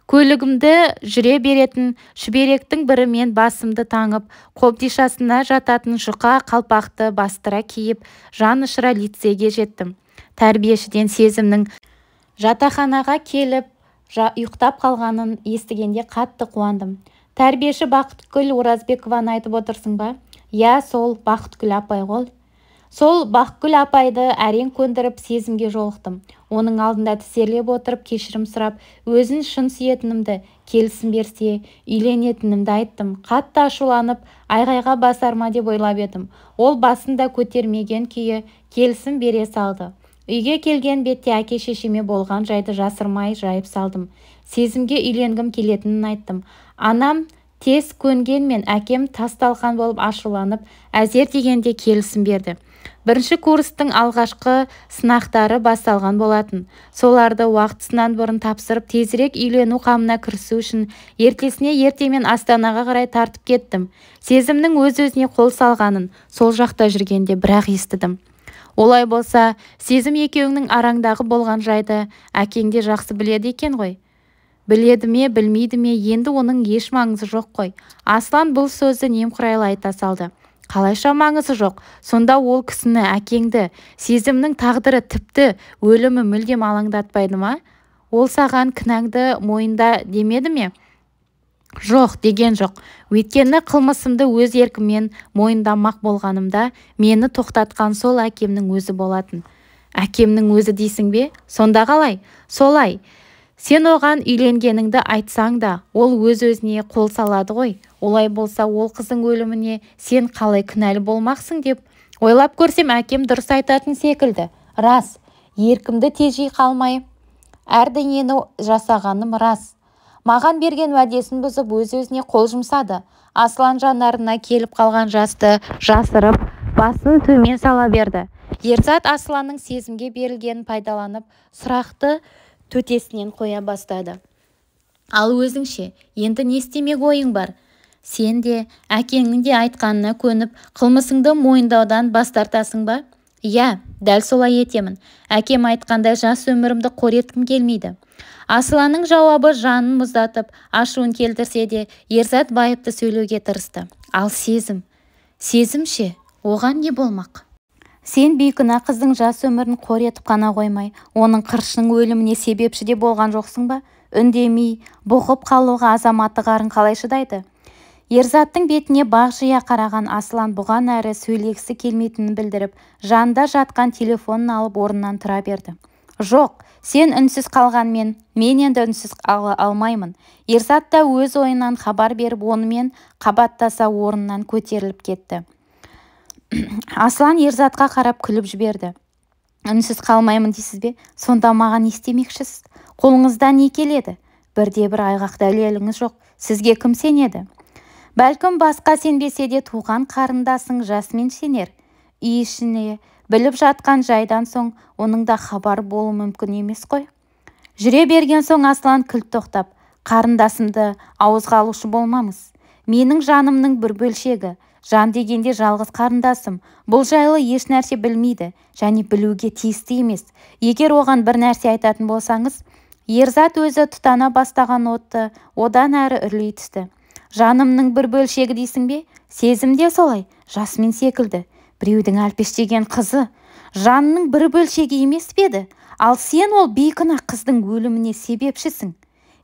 көлігімді жүре беретін шүберектің бірімен басымды таңып қобдишасына жататын жұқа қалпақты бастыра киіп ұшыра лицейге жеттім тәрбиешіден сезімнің жатақханаға келіп ұйықтап қалғанын естігенде қатты қуандым тәрбиеші бақытгүл оразбекованы айтып отырсың ба иә сол бақытгүл апай ғой сол бақгүл апайды әрең көндіріп сезімге жолықтым оның алдында тізерлеп отырып кешірім сұрап өзін шын сүйетінімді келісім берсе үйленетінімді айттым қатты ашуланып айғайға басар ма деп ойлап едім ол басын көтермеген күйі келісім бере салды үйге келген бетте әке шешеме болған жайды жасырмай жайып салдым сезімге үйленгім келетінін айттым анам тез көнгенмен әкем тасталқан болып ашуланып әзер дегенде келісім берді бірінші курстың алғашқы сынақтары басталған болатын соларды уақытысынан бұрын тапсырып тезірек үйлену қамына кірісу үшін ертесіне ертемен астанаға қарай тартып кеттім сезімнің өз-өзіне қол салғанын сол жақта жүргенде бірақ естідім олай болса сезім екеуіңнің араңдағы болған жайды әкең де жақсы біледі екен ғой біледі ме білмейді ме енді оның еш маңызы жоқ қой аслан бұл сөзді немқұрайлы айта салды қалайша маңызы жоқ сонда ол кісіні әкеңді сезімнің тағдыры тіпті өлімі мүлдем алаңдатпайды ма ол саған кінәңді мойында демеді ме жоқ деген жоқ өйткені қылмысымды өз еркіммен мойындамақ болғанымда мені тоқтатқан сол әкемнің өзі болатын әкемнің өзі дейсің бе сонда қалай солай сен оған үйленгеніңді айтсаң да ол өз-өзіне қол салады ғой олай болса ол қыздың өліміне сен қалай кінәлі болмақсың деп ойлап көрсем әкем дұрыс айтатын секілді рас еркімді тежей қалмай әрдеңені жасағаным рас маған берген уәдесін бұзып өз-өзіне қол жұмсады аслан жанарына келіп қалған жасты жасырып басын төмен сала берді ерзат асланның сезімге берілгенін пайдаланып сұрақты төтесінен қоя бастады ал өзіңше енді не істемек ойың бар сен де әкеңнің де айтқанына көніп қылмысыңды мойындаудан бас тартасың ба иә дәл солай етемін әкем айтқандай жас өмірімді қор еткім келмейді асыланың жауабы жанын мұздатып ашуын келтірсе де ерзат байыпты сөйлеуге тырысты ал сезім сезім ше оған не болмақ сен бейкүнә қыздың жас өмірін қор етіп қана қоймай оның қыршының өліміне себепші де болған жоқсың ба үндемей бұқып қалуға азаматы қарын қалай шыдайды ерзаттың бетіне жия қараған аслан бұған әрі сөйлегісі келмейтінін білдіріп жанда жатқан телефонын алып орыннан тұра берді жоқ сен үнсіз қалғанмен мен енді үнсіз алмаймын ерзат та өз ойынан хабар беріп онымен қабаттаса орнынан көтеріліп кетті аслан ерзатқа қарап күліп жіберді үнсіз қалмаймын дейсіз бе сонда маған не істемекшісіз қолыңыздан не келеді бірде-бір айғақ дәлеліңіз жоқ сізге кім сенеді бәлкім басқа сенбесе де туған қарындасың жасмин сенер үй ішіне біліп жатқан жайдан соң оның да хабар болу мүмкін емес қой жүре берген соң аслан кілт тоқтап қарындасымды ауызға алушы болмаңыз менің жанымның бір бөлшегі жан дегенде жалғыз қарындасым бұл жайлы еш нәрсе білмейді және білуге тиісті емес егер оған бір нәрсе айтатын болсаңыз ерзат өзі тұтана бастаған отты одан әрі үрлей түсті жанымның бір бөлшегі дейсің бе сезім де солай Жасмен секілді біреудің әлпештеген қызы жанның бір бөлшегі емес пе еді ал сен ол бейкүнә қыздың өліміне себепшісің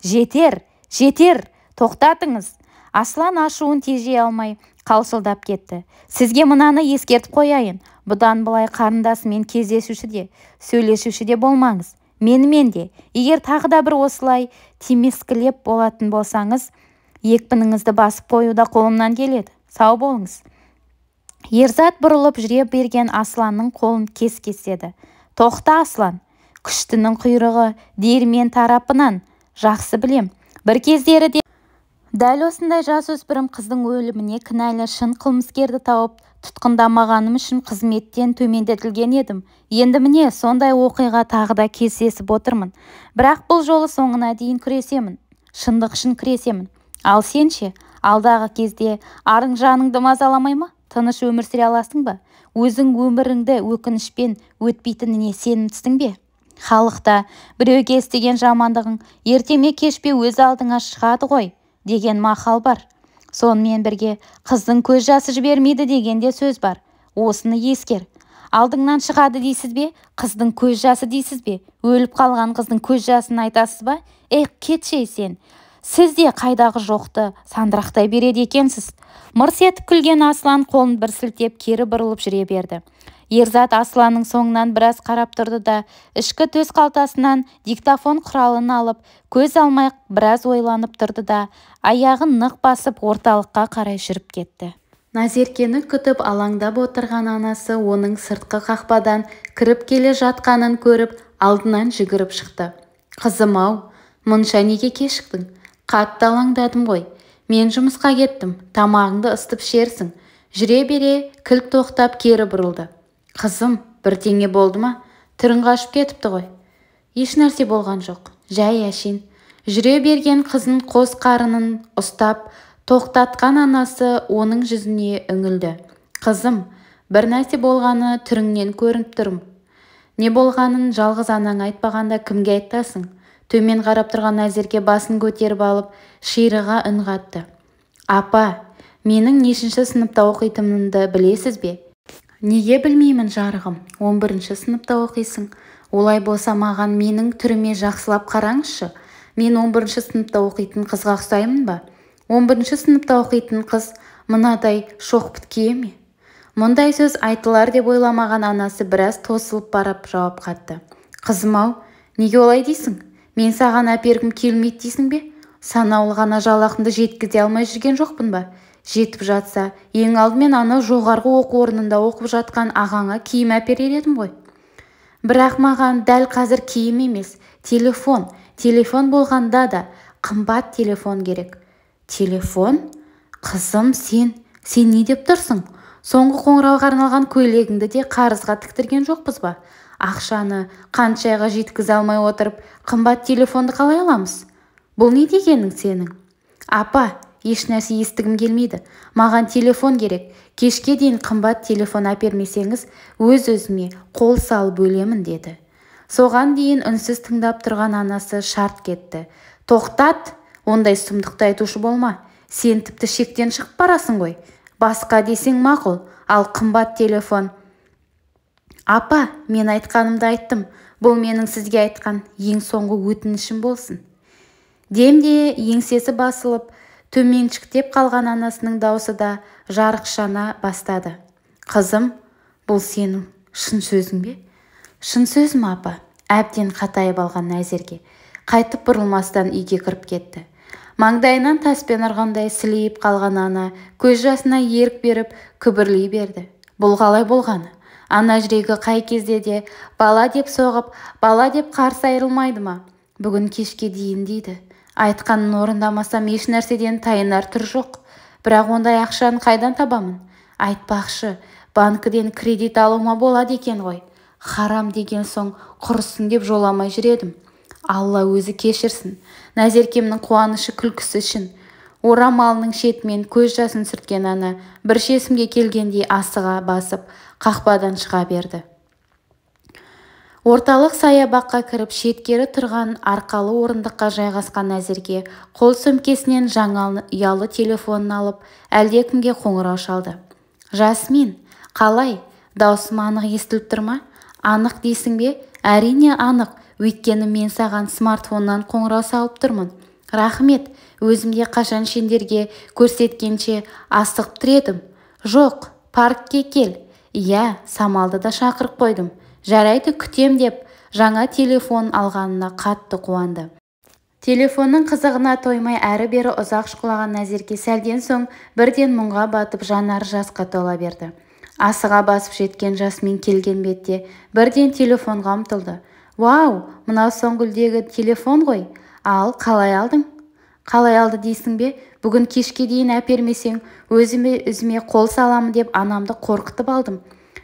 жетер жетер тоқтатыңыз аслан ашуын тежей алмай қалшылдап кетті сізге мынаны ескертіп қояйын бұдан былай қарындасымен кездесуші де сөйлесуші де болмаңыз менімен де егер тағы да бір осылай тимескілеп болатын болсаңыз екпініңізді басып қою да қолымнан келеді сау болыңыз ерзат бұрылып жүре берген асланның қолын кес кестеді тоқта аслан күштінің құйрығы диірмен тарапынан жақсы білем бір кездері де дәл осындай жасөспірім қыздың өліміне кінәлі шын қылмыскерді тауып тұтқындамағаным үшін қызметтен төмендетілген едім енді міне сондай оқиға тағы да кездесіп отырмын бірақ бұл жолы соңына дейін күресемін шындық үшін күресемін ал сен ше алдағы кезде арың жаныңды мазаламай ма тыныш өмір сүре аласың ба өзің өміріңді өкінішпен өтпейтініне сенімдісің бе халықта біреуге істеген жамандығың ерте ме кеш пе өз алдыңа шығады ғой деген мақал бар сонымен бірге қыздың көз жасы жібермейді деген де сөз бар осыны ескер алдыңнан шығады дейсіз бе қыздың көз жасы дейсіз бе өліп қалған қыздың көз жасын айтасыз ба эх кетші сен сіз де қайдағы жоқты сандырақтай береді екенсіз мырс етіп күлген аслан қолын бір сілтеп кері бұрылып жүре берді ерзат асланың соңынан біраз қарап тұрды да ішкі төс қалтасынан диктофон құралын алып көз алмай біраз ойланып тұрды да аяғын нық басып орталыққа қарай жүріп кетті назеркені күтіп алаңдап отырған анасы оның сыртқы қақпадан кіріп келе жатқанын көріп алдынан жүгіріп шықты қызым-ау мұнша неге кешіктің қатты алаңдадым ғой мен жұмысқа кеттім тамағыңды ыстып ішерсің жүре бере кілт тоқтап кері бұрылды қызым бірдеңе болды ма түрің қашып кетіпті ғой нәрсе болған жоқ жай әшейін жүре берген қызын қос қарынын ұстап тоқтатқан анасы оның жүзіне үңілді қызым бір нәрсе болғаны түріңнен көрініп тұрм не болғанын жалғыз анаң айтпағанда кімге айтасың төмен қарап тұрған әзерке басын көтеріп алып ширыға үн қатты апа менің нешінші сыныпта оқитынымды білесіз бе неге білмеймін жарығым 11 бірінші сыныпта оқисың олай болса маған менің түріме жақсылап қараңызшы мен 11 бірінші сыныпта оқитын қызға ұқсаймын ба 11 бірінші сыныпта оқитын қыз мынадай кие ме мұндай сөз айтылар деп ойламаған анасы біраз тосылып барып жауап қатты қызым-ау неге олай дейсің мен саған әпергім келмейді дейсің бе санаулы ғана жалақымды жеткізе алмай жүрген жоқпын ба жетіп жатса ең алдымен анау жоғарғы оқу орнында оқып жатқан ағаңа киім әперер едім ғой бірақ маған дәл қазір киім емес телефон телефон болғанда да қымбат телефон керек телефон қызым сен сен не деп тұрсың соңғы қоңырауға арналған көйлегіңді де қарызға тіктірген жоқпыз ба ақшаны қаншайға жеткізе алмай отырып қымбат телефонды қалай аламыз бұл не дегенің сенің апа ешнәрсе естігім келмейді маған телефон керек кешке дейін қымбат телефон әпермесеңіз өз-өзіме қол салып өлемін деді соған дейін үнсіз тыңдап тұрған анасы шарт кетті тоқтат ондай сұмдықты айтушы болма сен тіпті шектен шығып барасың ғой басқа десең мақұл ал қымбат телефон апа мен айтқанымды айттым бұл менің сізге айтқан ең соңғы өтінішім болсын демде еңсесі басылып төменшіктеп қалған анасының даусы да жарықшана бастады қызым бұл сенің шын сөзің бе шын сөзім апа әбден қатайып алған нәзерге қайтып бұрылмастан үйге кіріп кетті маңдайынан таспен ұрғандай сілейіп қалған ана көз жасына ерік беріп күбірлей берді бұл қалай болғаны ана жүрегі қай кезде де бала деп соғып бала деп қарсы айрылмайды ма бүгін кешке дейін дейді айтқанын орындамасам нәрседен тайынар түр жоқ бірақ ондай ақшаны қайдан табамын айтпақшы банкіден кредит алуыма болады екен ғой харам деген соң құрысын деп жоламай жүр алла өзі кешірсін назеркемнің қуанышы күлкісі үшін орамалының шетімен көз жасын сүрткен ана бір шесімге келгендей асыға басып қақпадан шыға берді орталық саябаққа кіріп шеткері тұрған арқалы орындыққа жайғасқан әзерге қол сөмкесінен жаңа ұялы телефонын алып әлдекімге қоңырау шалды жасмин қалай даусым анық естіліп тұр ма анық дейсің бе әрине анық өйткені мен саған смартфоннан қоңырау салып тұрмын рахмет өзімде қашан шендерге көрсеткенше асығып тұр едім жоқ паркке кел иә самалды да шақырып қойдым жарайды күтем деп жаңа телефон алғанына қатты қуанды телефонның қызығына тоймай әрі-бері ұзақ шұқылаған назерке сәлден соң бірден мұңға батып жанары жасқа тола берді асыға басып жеткен жасмин келген бетте бірден телефонға ұмтылды «Вау, мынау соңгүлдегі телефон ғой. Ал, қалай алдың?» «Қалай алды дейсің бе? Бүгін кешке дейін әпермесең, өзіме үзіме қол саламын деп анамды қорқытып алдым».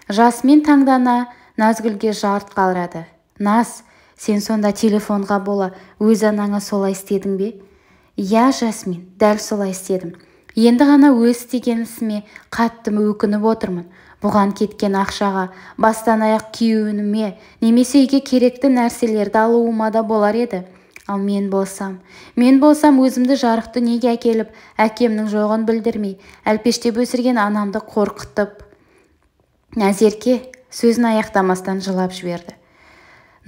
Жасмин таңдана назгүлге жарт қалрады. Нас, сен сонда телефонға бола өз анаңа солай істедің бе иә жасмин дәл солай істедім енді ғана өз істеген ісіме қатты өкініп отырмын бұған кеткен ақшаға бастан аяқ күйеуіме немесе үйге керекті нәрселерді алуыма да болар еді ал мен болсам мен болсам өзімді жарық дүниеге әкеліп әкемнің жоғын білдірмей әлпештеп өсірген анамды қорқытып назерке сөзін аяқтамастан жылап жіберді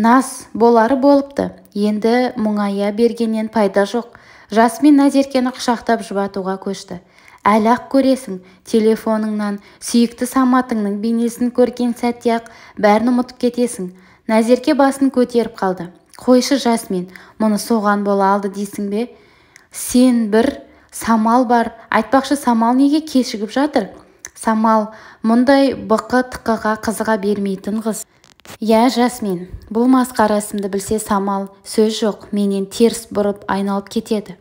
нас болары болыпты енді мұңая бергеннен пайда жоқ жасмин назеркені құшақтап жұбатуға көшті әлі-ақ көресің телефоныңнан сүйікті саматыңның бейнесін көрген сәтте-ақ бәрін ұмытып кетесің назерке басын көтеріп қалды қойшы жасмин мұны соған бола алды дейсің бе сен бір самал бар айтпақшы самал неге кешігіп жатыр самал мұндай бықы-тықыға қызыға бермейтін қыз иә жасмин бұл масқарасымды білсе самал сөз жоқ менен теріс бұрып айналып кетеді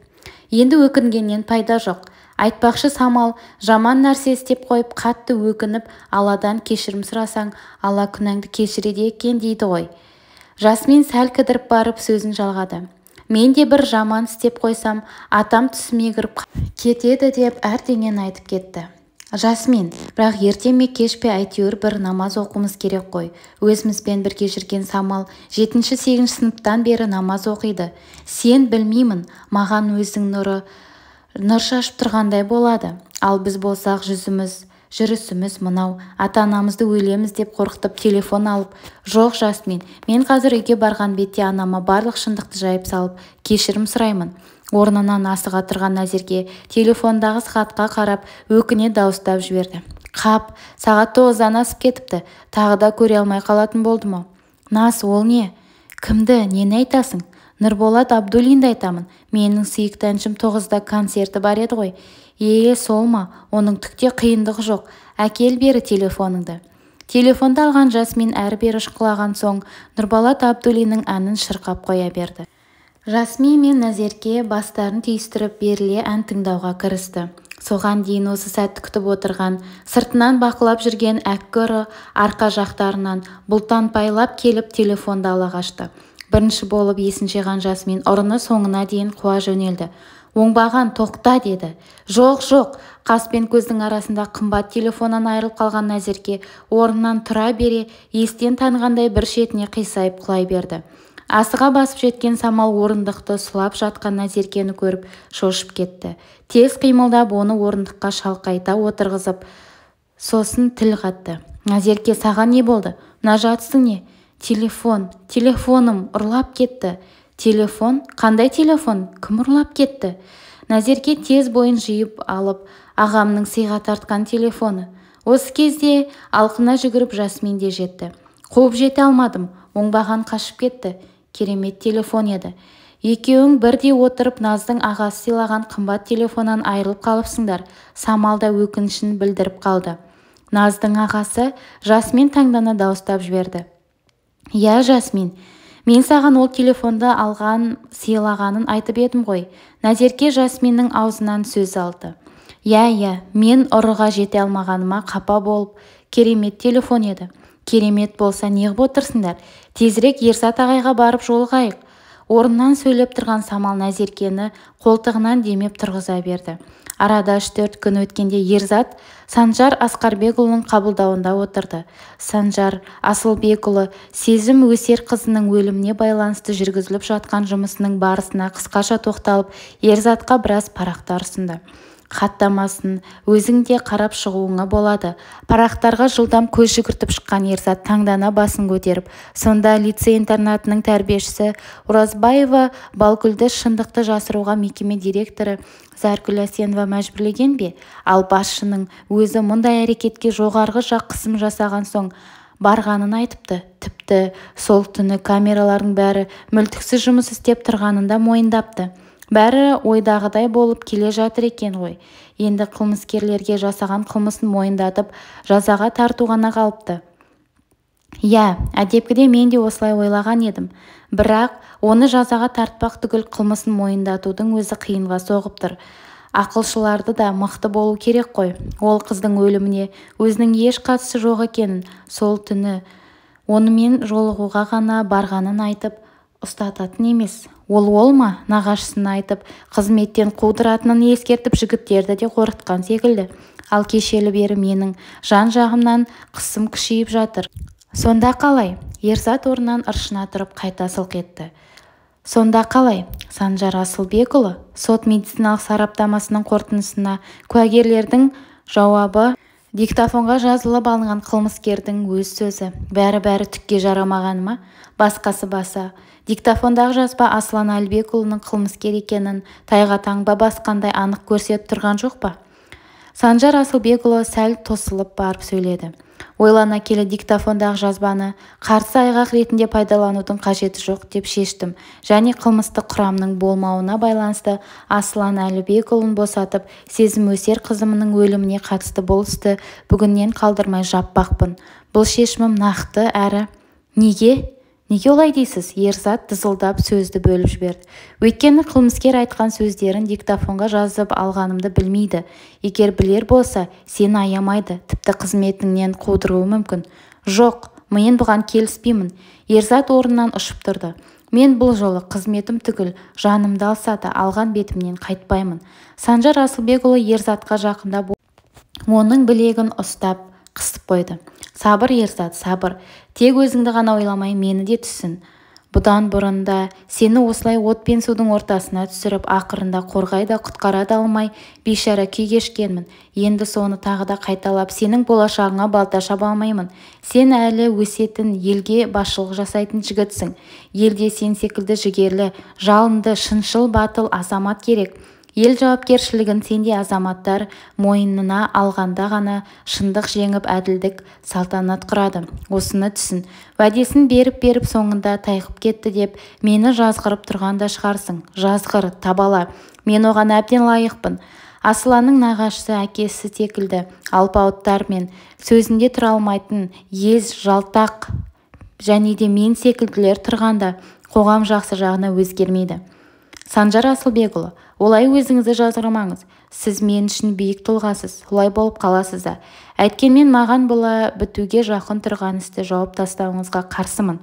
енді өкінгеннен пайда жоқ айтпақшы самал жаман нәрсе істеп қойып қатты өкініп аладан кешірім сұрасаң алла күнәңді кешіреді екен дейді ғой жасмин сәл кідіріп барып сөзін жалғады мен де бір жаман істеп қойсам атам түсіме кіріп кетеді деп әрдеңені айтып кетті жасмин бірақ ерте ме кеш пе әйтеуір бір намаз оқуымыз керек қой өзімізбен бірге жүрген самал жетінші-сегізінші сыныптан бері намаз оқиды сен білмеймін маған өзің нұры нұр шашып тұрғандай болады ал біз болсақ жүзіміз жүрісіміз мынау ата-анамызды өлеміз деп қорқытып телефон алып жоқ жасмин мен қазір үйге барған бетте анама барлық шындықты жайып салып кешірім сұраймын орнынан асыға тұрған назерке телефондағы сағатқа қарап өкіне дауыстап жіберді қап сағат тоғыздан асып кетіпті тағы да көре алмай қалатын болды ма? нас ол не кімді нені айтасың нұрболат абдуллинді айтамын менің сүйікті әншім тоғызда концерті бар еді ғой е сол ма оның түкте қиындығы жоқ әкел бері телефоныңды телефонды алған жасмин әрі-бері шұқылаған соң нұрболат абдуллиннің әнін шырқап қоя берді Жасми мен назерке бастарын түйістіріп беріле ән тыңдауға кірісті соған дейін осы сәтті күтіп отырған сыртынан бақылап жүрген әккі арқа жақтарынан бұлтанпайлап келіп телефонды ала бірінші болып есін жиған жасмин ұрыны соңына дейін қуа жөнелді оңбаған тоқта деді жоқ жоқ қаспен пен көздің арасында қымбат телефоннан айырылып қалған назерке орнынан тұра бере естен танғандай бір шетіне қисайып құлай берді асыға басып жеткен самал орындықты сұлап жатқан назеркені көріп шошып кетті тез қимылдап оны орындыққа шалқайта отырғызып сосын тіл қатты назерке саған не болды мына жатысы не телефон телефоным ұрлап кетті телефон қандай телефон кім ұрлап кетті назерке тез бойын жиып алып ағамның сыйға тартқан телефоны осы кезде алқына жүгіріп жасмин де жетті қуып жете алмадым оңбаған қашып кетті керемет телефон еді екеуің бірде отырып наздың ағасы сыйлаған қымбат телефоннан айырылып қалыпсыңдар самал да өкінішін білдіріп қалды наздың ағасы жасмин таңдана дауыстап жіберді иә жасмин мен саған ол телефонды алған сыйлағанын айтып едім ғой назерке жасминнің аузынан сөз алды иә иә мен ұрыға жете алмағаныма қапа болып керемет телефон еді керемет болса неғып отырсыңдар тезірек ерзат ағайға барып жолығайық орнынан сөйлеп тұрған самал назеркені қолтығынан демеп тұрғыза берді арада үш-төрт күн өткенде ерзат санжар асқарбекұлының қабылдауында отырды санжар асылбекұлы сезім өсер қызының өліміне байланысты жүргізіліп жатқан жұмысының барысына қысқаша тоқталып ерзатқа біраз парақтар ұсынды хаттамасын өзің де қарап шығуыңа болады парақтарға жылдам көз жүгіртіп шыққан ерзат таңдана басын көтеріп сонда лицей-интернатының тәрбиешісі оразбаева балкүлді шындықты жасыруға мекеме директоры зәргүл әсенова мәжбүрлеген бе ал басшының өзі мұндай әрекетке жоғарғы жақ қысым жасаған соң барғанын айтыпты тіпті сол түні камералардың бәрі мүлтіксіз жұмыс істеп тұрғанын да мойындапты бәрі ойдағыдай болып келе жатыр екен ғой енді қылмыскерлерге жасаған қылмысын мойындатып жазаға тарту ғана қалыпты иә әдепкіде мен де осылай ойлаған едім бірақ оны жазаға тартпақ түгіл қылмысын мойындатудың өзі қиынға соғып тұр ақылшыларды да мықты болу керек қой ол қыздың өліміне өзінің еш қатысы жоқ екенін сол түні онымен жолығуға ғана барғанын айтып ұстататын емес ол ол ма нағашысын айтып қызметтен қудыратынын ескертіп жігіттерді де қорқытқан секілді ал кешелі бері менің жан-жағымнан қысым күшейіп жатыр сонда қалай ерзат орнынан ыршына тұрып қайта сылқ етті сонда қалай санжар асылбекұлы сот медициналық сараптамасының қорытындысына куәгерлердің жауабы диктофонға жазылып алынған қылмыскердің өз сөзі бәрі-бәрі түкке жарамағаны ма басқасы баса диктофондағы жазба аслан әлібекұлының қылмыскер екенін тайға таңба басқандай анық көрсетіп тұрған жоқ па санжар асылбекұлы сәл тосылып барып сөйледі ойлана келе диктофондағы жазбаны қарсы айғақ ретінде пайдаланудың қажеті жоқ деп шештім және қылмыстық құрамның болмауына байланысты аслан әлібекұлын босатып сезім өсер қызымның өліміне қатысты бұл бүгіннен қалдырмай жаппақпын бұл шешімім нақты әрі неге неге олай дейсіз ерзат дызылдап сөзді бөліп жіберді өйткені қылмыскер айтқан сөздерін диктофонға жазып алғанымды білмейді егер білер болса сені аямайды тіпті қызметіңнен қудыруы мүмкін жоқ мен бұған келіспеймін ерзат орнынан ұшып тұрды мен бұл жолы қызметім түгіл жанымды алса да алған бетімнен қайтпаймын санжар асылбекұлы ерзатқа жақындап оның білегін ұстап қысып қойды сабыр ерзат сабыр тек өзіңді ғана ойламай мені де түсін бұдан бұрын сені осылай от пен судың ортасына түсіріп ақырында қорғай да құтқара да алмай бейшара күй кешкенмін енді соны тағы да қайталап сенің болашағыңа балта шаба алмаймын сен әлі өсетін елге басшылық жасайтын жігітсің елде сен секілді жігерлі жалынды шыншыл батыл азамат керек ел жауапкершілігін сенде азаматтар мойнына алғанда ғана шындық жеңіп әділдік салтанат құрады осыны түсін уәдесін беріп-беріп соңында тайқып кетті деп мені жазғырып тұрған да шығарсың жазғыр табала мен оған әбден лайықпын асыланның нағашысы әкесі секілді алпауыттар мен сөзінде тұра алмайтын ез жалтақ және де мен секілділер тұрғанда қоғам жақсы жағына өзгермейді санжар асылбекұлы олай өзіңізді жазғырмаңыз сіз мен үшін биік тұлғасыз олай болып қаласыз да әйткенмен маған бұла бітуге жақын тұрған істі жауып тастауыңызға қарсымын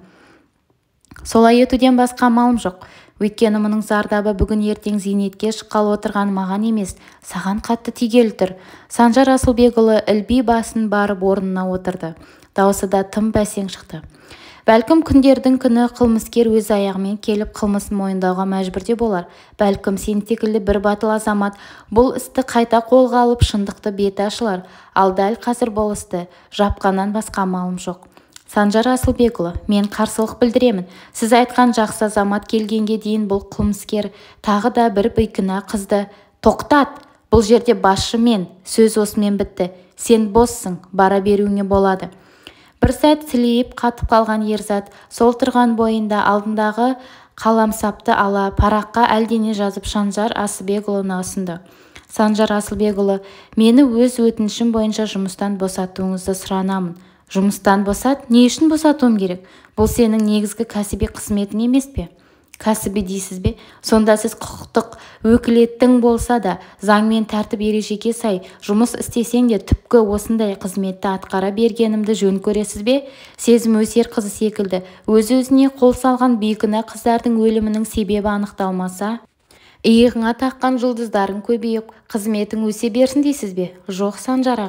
солай етуден басқа амалым жоқ өйткені мұның зардабы бүгін-ертең зейнетке шыққалы отырған маған емес саған қатты тигелі тұр санжар асылбекұлы ілби басын барып орнына отырды даусы да тым бәсең шықты бәлкім күндердің күні қылмыскер өз аяғымен келіп қылмысын мойындауға мәжбүрде болар бәлкім сен секілді бір батыл азамат бұл істі қайта қолға алып шындықты беті ашылар ал дәл қазір бұл істі жапқаннан басқа амалым жоқ санжар асылбекұлы мен қарсылық білдіремін сіз айтқан жақсы азамат келгенге дейін бұл қылмыскер тағы да бір бейкүнә қызды тоқтат бұл жерде басшы мен сөз осымен бітті сен боссың бара беруіңе болады бір сәт сілейіп қатып қалған ерзат сол тұрған бойында алдындағы қаламсапты ала параққа әлдене жазып санжар асылбекұлына ұсынды санжар асылбекұлы мені өз өтінішім бойынша жұмыстан босатуыңызды сұранамын жұмыстан босат не үшін босатуым керек бұл сенің негізгі кәсіби қызметің емес пе кәсіби дейсіз бе сонда сіз құқықтық өкілеттің болса да заң мен тәртіп ережеге сай жұмыс істесең де түпкі осындай қызметті атқара бергенімді жөн көресіз бе сезім өсер қызы секілді өз-өзіне қол салған бейкүнә қыздардың өлімінің себебі анықталмаса иығыңа таққан жұлдыздарың көбейіп қызметің өсе берсін дейсіз бе жоқ санжар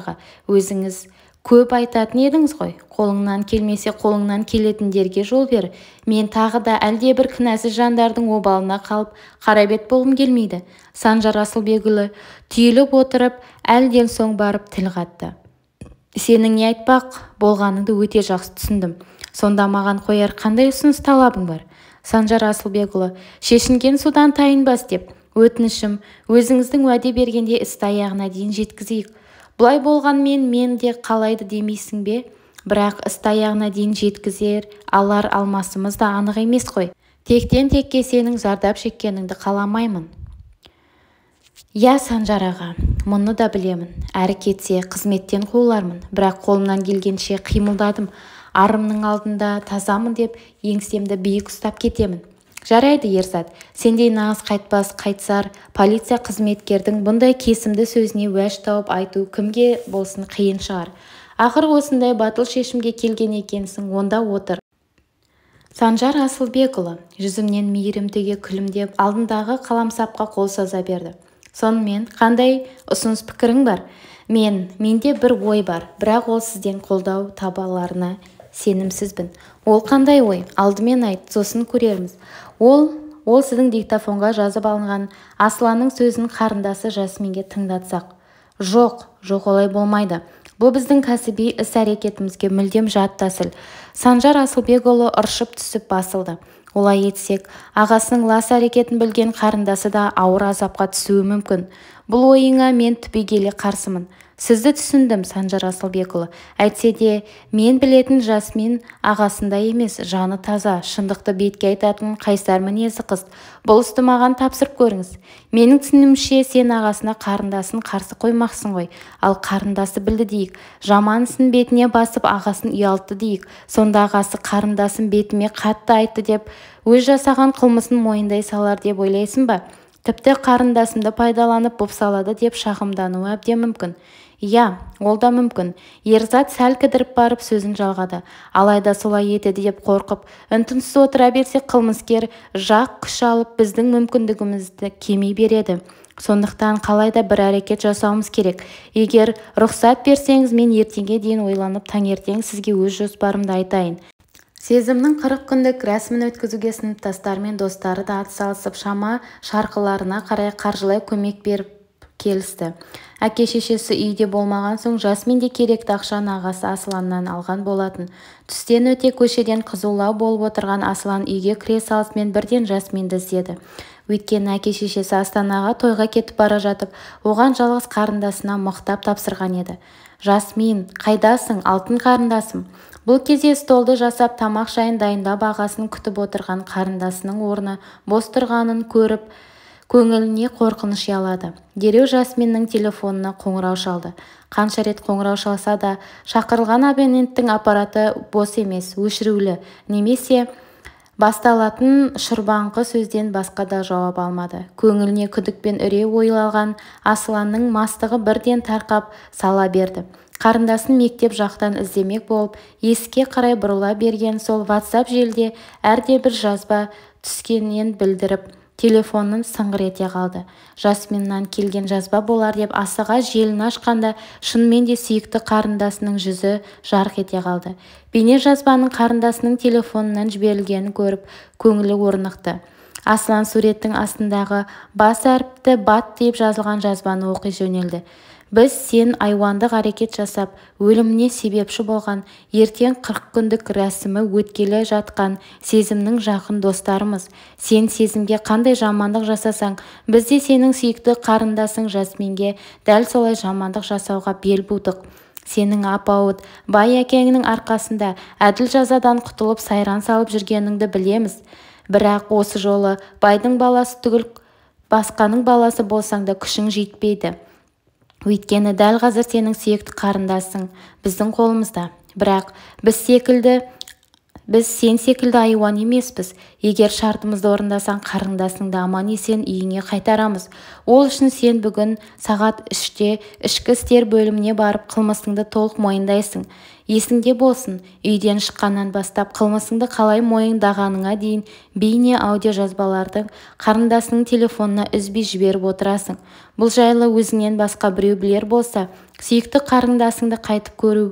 өзіңіз көп айтатын едіңіз ғой қолыңнан келмесе қолыңнан келетіндерге жол бер мен тағы да әлдебір кінәсіз жандардың обалына қалып қарабет болғым келмейді санжар асылбекұлы түйіліп отырып әлден соң барып тіл қатты сенің не айтпақ болғаныңды өте жақсы түсіндім сонда маған қояр қандай ұсыныс талабың бар санжар асылбекұлы шешінген судан тайынбас деп өтінішім өзіңіздің уәде бергенде істі аяғына дейін жеткізейік бұлай болғанмен мен де қалайды демейсің бе бірақ істі аяғына дейін жеткізер алар-алмасымыз да анық емес қой тектен-текке сенің зардап шеккеніңді қаламаймын иә санжар аға мұны да білемін әрі кетсе қызметтен қуылармын бірақ қолымнан келгенше қимылдадым арымның алдында тазамын деп еңсемді биік ұстап кетемін жарайды ерзат сендей нағыз қайтпас қайтсар полиция қызметкердің бұндай кесімді сөзіне уәж тауып айту кімге болсын қиын шығар ақыр осындай батыл шешімге келген екенсің онда отыр санжар асылбекұлы жүзімнен түге күлімдеп алдындағы қаламсапқа қол соза берді сонымен қандай ұсыныс пікірің бар мен менде бір ой бар бірақ ол сізден қолдау табаларына сенімсізбін ол қандай ой алдымен айт сосын көрерміз ол ол сіздің диктофонға жазып алынған асланның сөзін қарындасы жасминге тыңдатсақ жоқ жоқ олай болмайды бұл біздің кәсіби іс-әрекетімізге мүлдем жат тәсіл санжар асылбекұлы ыршып түсіп басылды олай етсек ағасының лас әрекетін білген қарындасы да ауыр азапқа түсуі мүмкін бұл ойыңа мен түбегейлі қарсымын сізді түсіндім санжар асылбекұлы әйтсе де мен білетін жасмин ағасындай емес жаны таза шындықты бетке айтатын қайсар мінезді қыз бұл істі маған тапсырып көріңіз менің түсінуімше сен ағасына қарындасын қарсы қоймақсың ғой ал қарындасы білді дейік жаман ісін бетіне басып ағасын ұялтты дейік сонда ағасы қарындасын бетіме қатты айтты деп өз жасаған қылмысын мойындай салар деп ойлайсың ба тіпті қарындасымды пайдаланып бопсалады деп шағымдануы әбден мүмкін иә ол да мүмкін ерзат сәл кідіріп барып сөзін жалғады алайда солай етеді деп қорқып үн-түнсіз отыра берсек қылмыскер жақ күш алып біздің мүмкіндігімізді кемей береді сондықтан қалайда бір әрекет жасауымыз керек егер рұқсат берсеңіз мен ертеңге дейін ойланып таңертең сізге өз жоспарымды айтайын сезімнің қырық күндік рәсімін өткізуге сыныптастары мен достары да атсалысып шама шарқыларына қарай қаржылай көмек беріп келісті әке-шешесі үйде болмаған соң жасмин де керекті ақшаны ағасы асланнан алған болатын түстен өте көшеден қызулау болып отырған аслан үйге кіре салысымен бірден жасминді іздеді өйткені әке-шешесі астанаға тойға кетіп бара жатып оған жалғыз қарындасына мықтап тапсырған еді жасмин қайдасың алтын қарындасым бұл кезде столды жасап тамақ шайын дайында бағасын күтіп отырған қарындасының орны бос тұрғанын көріп көңіліне қорқыныш ұялады дереу жасминнің телефонына қоңырау шалды қанша рет қоңырау шалса да шақырылған абоненттің аппараты бос емес өшірулі немесе басталатын шұрбаңқы сөзден басқа да жауап алмады көңіліне күдікпен үрей ойлаған асыланның мастығы бірден тарқап сала берді қарындасын мектеп жақтан іздемек болып есікке қарай бұрыла берген сол ватсап желіде бір жазба түскенін білдіріп телефонын сыңғыр ете қалды жасминнан келген жазба болар деп асыға желіні ашқанда шынымен де сүйікті қарындасының жүзі жарқ ете қалды жазбаның қарындасының телефонынан жіберілгенін көріп көңілі орнықты аслан суреттің астындағы бас әріпті бат деп жазылған жазбаны оқи жөнелді біз сен айуандық әрекет жасап өліміне себепші болған ертең қырық күндік рәсімі өткелі жатқан сезімнің жақын достарымыз сен сезімге қандай жамандық жасасаң біз де сенің сүйікті қарындасың жасминге дәл солай жамандық жасауға бел будық сенің апауыт бай әкеңнің арқасында әділ жазадан құтылып сайран салып жүргеніңді білеміз бірақ осы жолы байдың баласы түгіл басқаның баласы болсаң да күшің жетпейді өйткені дәл қазір сенің сүйікті қарындасың біздің қолымызда бірақ біз біз сен секілді айуан емеспіз егер шартымызды орындасаң қарындасыңды аман-есен үйіңе қайтарамыз ол үшін сен бүгін сағат үште ішкі істер бөліміне барып қылмысыңды толық мойындайсың есіңде болсын үйден шыққаннан бастап қылмысыңды қалай мойындағаныңа дейін бейне жазбалардың, қарындасының телефонына үзбей жіберіп отырасың бұл жайлы өзіңнен басқа біреу білер болса сүйікті қарындасыңды қайтып көру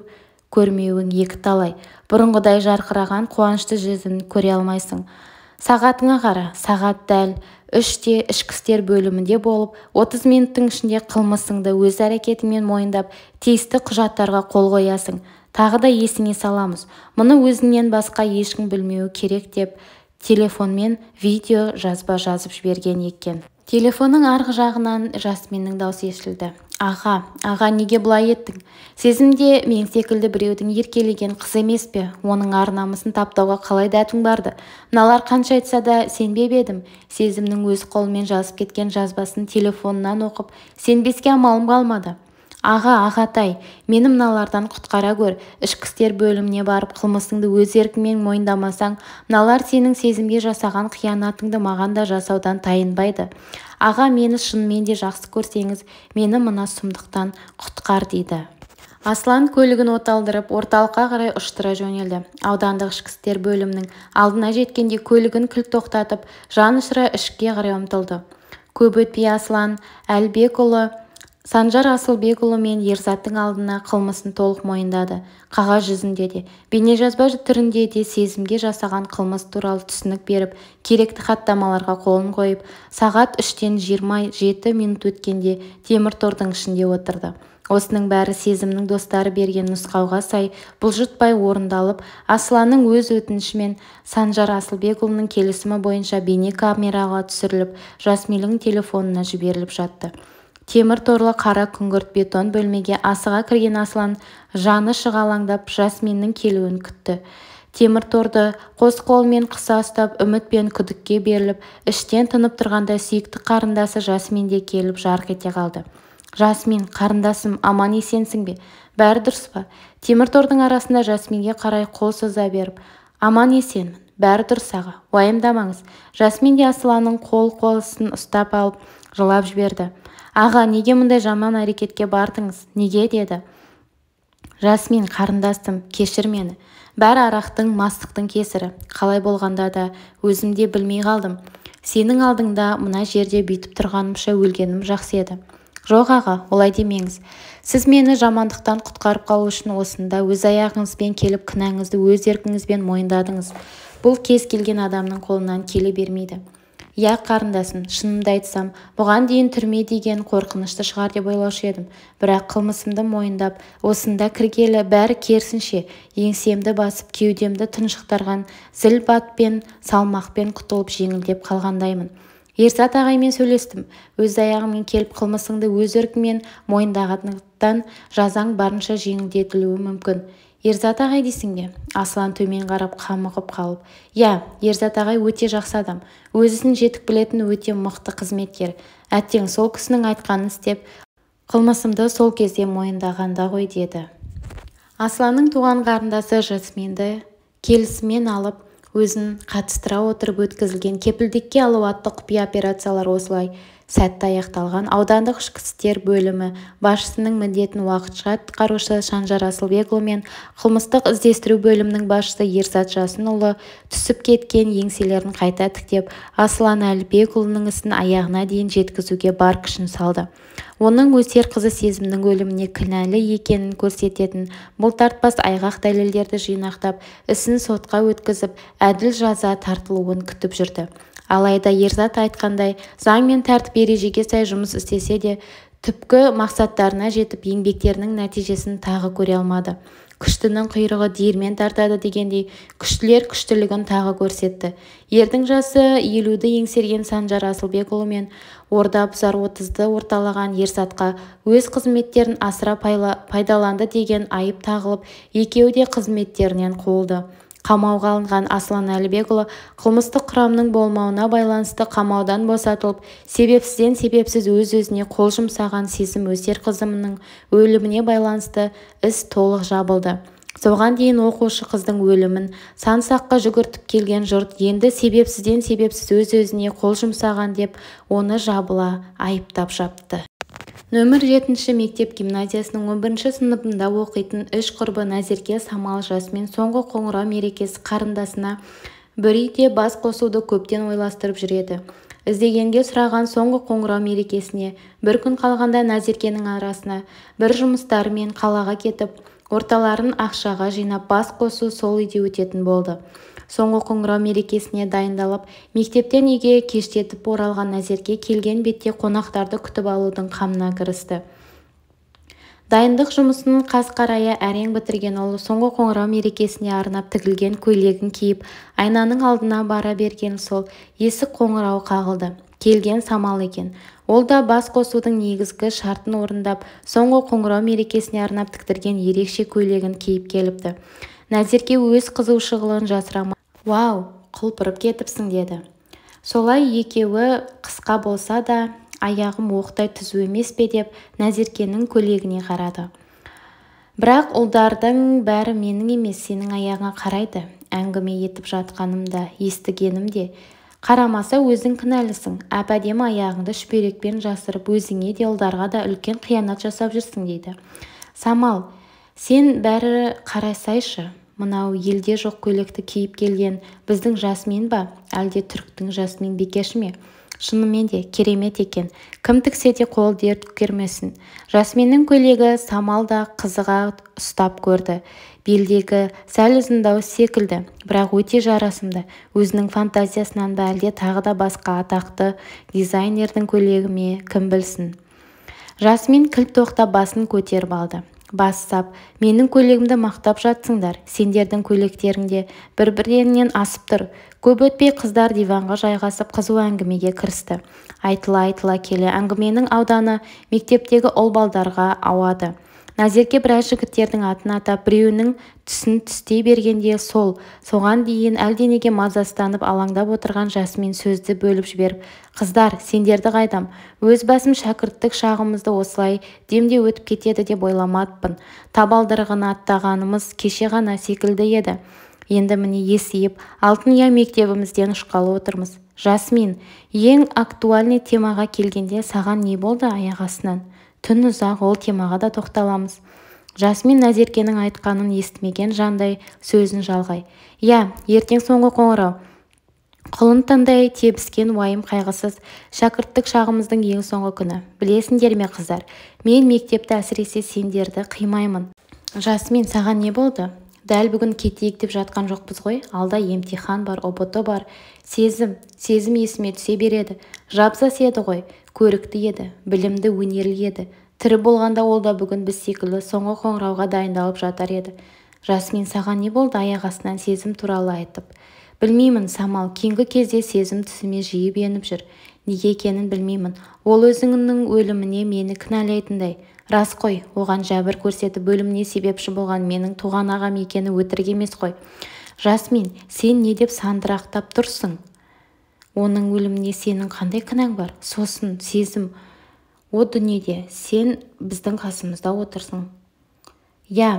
көрмеуің екі талай. бұрынғыдай жарқыраған қуанышты жүзін көре алмайсың сағатыңа қара сағат дәл үште ішкі істер бөлімінде болып 30 минуттың ішінде қылмысыңды өз әрекетіңмен мойындап тиісті құжаттарға қол қоясың тағы да есіңе саламыз мұны өзіңнен басқа ешкім білмеуі керек деп телефонмен видео-жазба жазып жіберген екен телефонның арғы жағынан жасминнің даусы естілді аға аға неге бұлай еттің Сезімде мен секілді біреудің еркелеген қызы емес пе оның ар намысын таптауға қалай дәтің барды мыналар қанша айтса да сенбеп едім сезімнің өз қолымен жазып кеткен жазбасын телефонынан оқып сенбеске амалым қалмады аға ағатай мені мыналардан құтқара көр, ішкі істер бөліміне барып қылмысыңды өз еркіңмен мойындамасаң мыналар сенің сезімге жасаған қиянатыңды маған да жасаудан тайынбайды аға мені шынымен де жақсы көрсеңіз мені мына сұмдықтан құтқар дейді аслан көлігін оталдырып орталыққа қарай ұштыра жөнелді аудандық ішкі істер бөлімінің алдына жеткенде көлігін кілт тоқтатып жан ішке қарай ұмтылды көп өтпей аслан әлбекұлы санжар асылбекұлы мен ерзаттың алдына қылмысын толық мойындады қағаз жүзінде де бейнежазба түрінде де сезімге жасаған қылмыс туралы түсінік беріп керекті хаттамаларға қолын қойып сағат үштен жиырма жеті минут өткенде темір тордың ішінде отырды осының бәрі сезімнің достары берген нұсқауға сай бұлжытпай орындалып асланның өз өтінішімен санжар асылбекұлының келісімі бойынша бейнекамераға түсіріліп жасмилің телефонына жіберіліп жатты темір торлы қара күңгірт бетон бөлмеге асыға кірген аслан жаны шығалаңдап жасминнің келуін күтті темір торды қос қолымен қыса ұстап үміт пен күдікке беріліп іштен тынып тұрғанда сүйікті қарындасы жасмин де келіп жарқ ете қалды жасмин қарындасым аман-есенсің бе бәрі дұрыс па темір тордың арасында жасминге қарай қол соза беріп аман-есенмін бәрі дұрыс аға уайымдамаңыз жасмин де асыланның қол қолысын ұстап алып жылап жіберді аға неге мұндай жаман әрекетке бардыңыз неге деді жасмин қарындастым кешір мені бәрі арақтың мастықтың кесірі қалай болғанда да өзім де білмей қалдым сенің алдыңда мына жерде бүйтіп тұрғанымша өлгенім жақсы еді жоқ аға олай демеңіз сіз мені жамандықтан құтқарып қалу үшін осында өз аяғыңызбен келіп кінәңізді өз еркіңізбен мойындадыңыз бұл кез келген адамның қолынан келе бермейді иә қарындасым шынымды айтсам бұған дейін түрме деген қорқынышты шығар деп ойлаушы едім бірақ қылмысымды мойындап осында кіргелі бәрі керісінше еңсемді басып кеудемді тұншықтырған зіл батпен салмақпен құтылып жеңілдеп қалғандаймын ерсат ағаймен сөйлестім өз аяғымен келіп қылмысыңды өз еркіңмен мойындағандықтан жазаң барынша жеңілдетілуі мүмкін ерзат ағай дейсің бе аслан төмен қарап қамығып қалып иә ерзат ағай өте жақсы адам өз жетік білетін өте мықты қызметкер әттең сол кісінің айтқанын істеп қылмысымды сол кезде мойындағанда ғой деді асланның туған қарындасы жасминді келісімен алып өзін қатыстыра отырып өткізілген кепілдікке алу атты құпия операциялар осылай сәтті аяқталған аудандық ішкі істер бөлімі басшысының міндетін уақытша атқарушы шанжар асылбекұлы мен қылмыстық-іздестіру бөлімінің басшысы ерзат жасынұлы түсіп кеткен еңселерін қайта тіктеп асылан әлібекұлының ісін аяғына дейін жеткізуге бар күшін салды оның өсер қызы сезімнің өліміне кінәлі екенін көрсететін бұлтартпас айғақ дәлелдерді жинақтап ісін сотқа өткізіп әділ жаза тартылуын күтіп жүрді алайда ерзат айтқандай заң мен тәртіп ережеге сай жұмыс істесе де түпкі мақсаттарына жетіп еңбектерінің нәтижесін тағы көре алмады күштінің құйрығы диірмен тартады дегендей күштілер күштілігін тағы көрсетті ердің жасы елуді еңсерген санжар асылбекұлы мен бұзар отызды орталаған ерсатқа өз қызметтерін асыра пайдаланды деген айып тағылып екеуі де қызметтерінен қуылды қамауға алынған аслан әлібекұлы қылмыстық құрамның болмауына байланысты қамаудан босатылып себепсізден себепсіз өз-өзіне қол жұмсаған сезім-өсер қызымының өліміне байланысты іс толық жабылды соған дейін оқушы қыздың өлімін сан жүгіртіп келген жұрт енді себепсізден себепсіз өз-өзіне қол жұмсаған деп оны жабыла айыптап жапты нөмір жетінші мектеп-гимназиясының он бірінші сыныбында оқитын үш құрбы назерке самал жасмен соңғы қоңырау мерекесі қарындасына бір үйде бас қосуды көптен ойластырып жүреді іздегенге сұраған соңғы қоңырау мерекесіне бір күн қалғанда назеркенің арасына бір жұмыстарымен қалаға кетіп орталарын ақшаға жинап бас қосу сол үйде өтетін болды соңғы қоңырау мерекесіне дайындалып мектептен үйге кештетіп оралған назерке келген бетте қонақтарды күтіп алудың қамына кірісті дайындық жұмысын қас қарая әрең бітірген ол соңғы қоңырау мерекесіне арнап тігілген көйлегін киіп айнаның алдына бара берген сол есік қоңырауы қағылды келген самал екен ол да бас қосудың негізгі шартын орындап соңғы қоңырау мерекесіне арнап тіктірген ерекше көйлегін киіп келіпті назерке өз қызығушылығын жасыра уау құлпырып кетіпсің деді солай екеуі қысқа болса да аяғым оқтай түзу емес пе деп назеркенің көйлегіне қарады бірақ ұлдардың бәрі менің емес сенің аяғыңа қарайды әңгіме етіп жатқаным да естігенім де қарамаса өзің кінәлісің әп-әдемі аяғыңды шүберекпен жасырып өзіңе де ұлдарға да үлкен қиянат жасап жүрсің дейді самал сен бәрі қарасайшы мынау елде жоқ көйлекті киіп келген біздің жасмин ба әлде түріктің жасмин бикеші ме шынымен де керемет екен кім тіксе де қол дерт көрмесін жасминнің көйлегі самал да қызыға ұстап көрді белдегі сәл ұзындау секілді бірақ өте жарасымды өзінің фантазиясынан ба әлде тағы да басқа атақты дизайнердің көйлегі ме кім білсін жасмин кілт тоқтап басын көтеріп алды бастап менің көйлегімді мақтап жатсыңдар сендердің көйлектерің бір-бірінен асып тұр көп өтпей қыздар диванға жайғасып қызу әңгімеге кірісті айтыла-айтыла келе әңгіменің ауданы мектептегі ұл балдарға ауады назерке біраз жігіттердің атын атап біреуінің түсін түстей бергенде сол соған дейін әлденеге мазастанып, алаңдап отырған жасмин сөзді бөліп жіберіп қыздар сендерді қайдам өз басым шәкірттік шағымызды осылай демде өтіп кетеді деп ойламаппын табалдырығын аттағанымыз кеше ғана секілді еді енді міне есейіп алтын ұя мектебімізден ұшқалы отырмыз жасмин ең актуальный темаға келгенде саған не болды аяқ түн ұзақ ол темаға да тоқталамыз жасмин назеркенің айтқанын естімеген жандай сөзін жалғай иә ертең соңғы қоңырау құлын-таңдай тебіскен уайым қайғысыз шәкірттік шағымыздың ең соңғы күні білесіңдер ме қыздар мен мектепті әсіресе сендерді қимаймын жасмин саған не болды дәл бүгін кетейік деп жатқан жоқпыз ғой алда емтихан бар ұбт бар сезім сезім есіме түсе береді Жапса седі ғой көрікті еді білімді өнерлі еді тірі болғанда ол да бүгін біз секілді соңғы қоңырауға дайындалып жатар еді жасмин саған не болды аяқ астынан сезім туралы айтып білмеймін самал кейінгі кезде сезім түсіме жиі еніп жүр неге екенін білмеймін ол өзіңнің өліміне мені кінәлайтындай рас қой оған жәбір көрсетіп бөліміне себепші болған менің туған ағам екені өтірік емес қой жасмин сен не деп сандырақтап тұрсың оның өліміне сенің қандай кінәң бар сосын сезім о дүниеде сен біздің қасымызда отырсың иә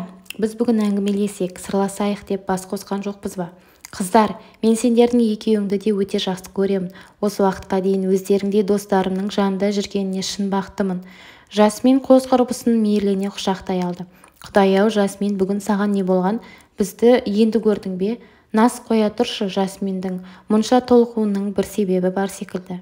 біз бүгін әңгімелесек сырласайық деп бас қосқан жоқпыз ба қыздар мен сендердің екеуіңді де өте жақсы көремін осы уақытқа дейін өздеріңдей достарымның жанында жүргеніне шын бақыттымын жасмин қос құрбысын мейірлене құшақтай алды құдай-ау жасмин бүгін саған не болған бізді енді көрдің бе нас қоя тұршы жасминдің мұнша толқуының бір себебі бар секілді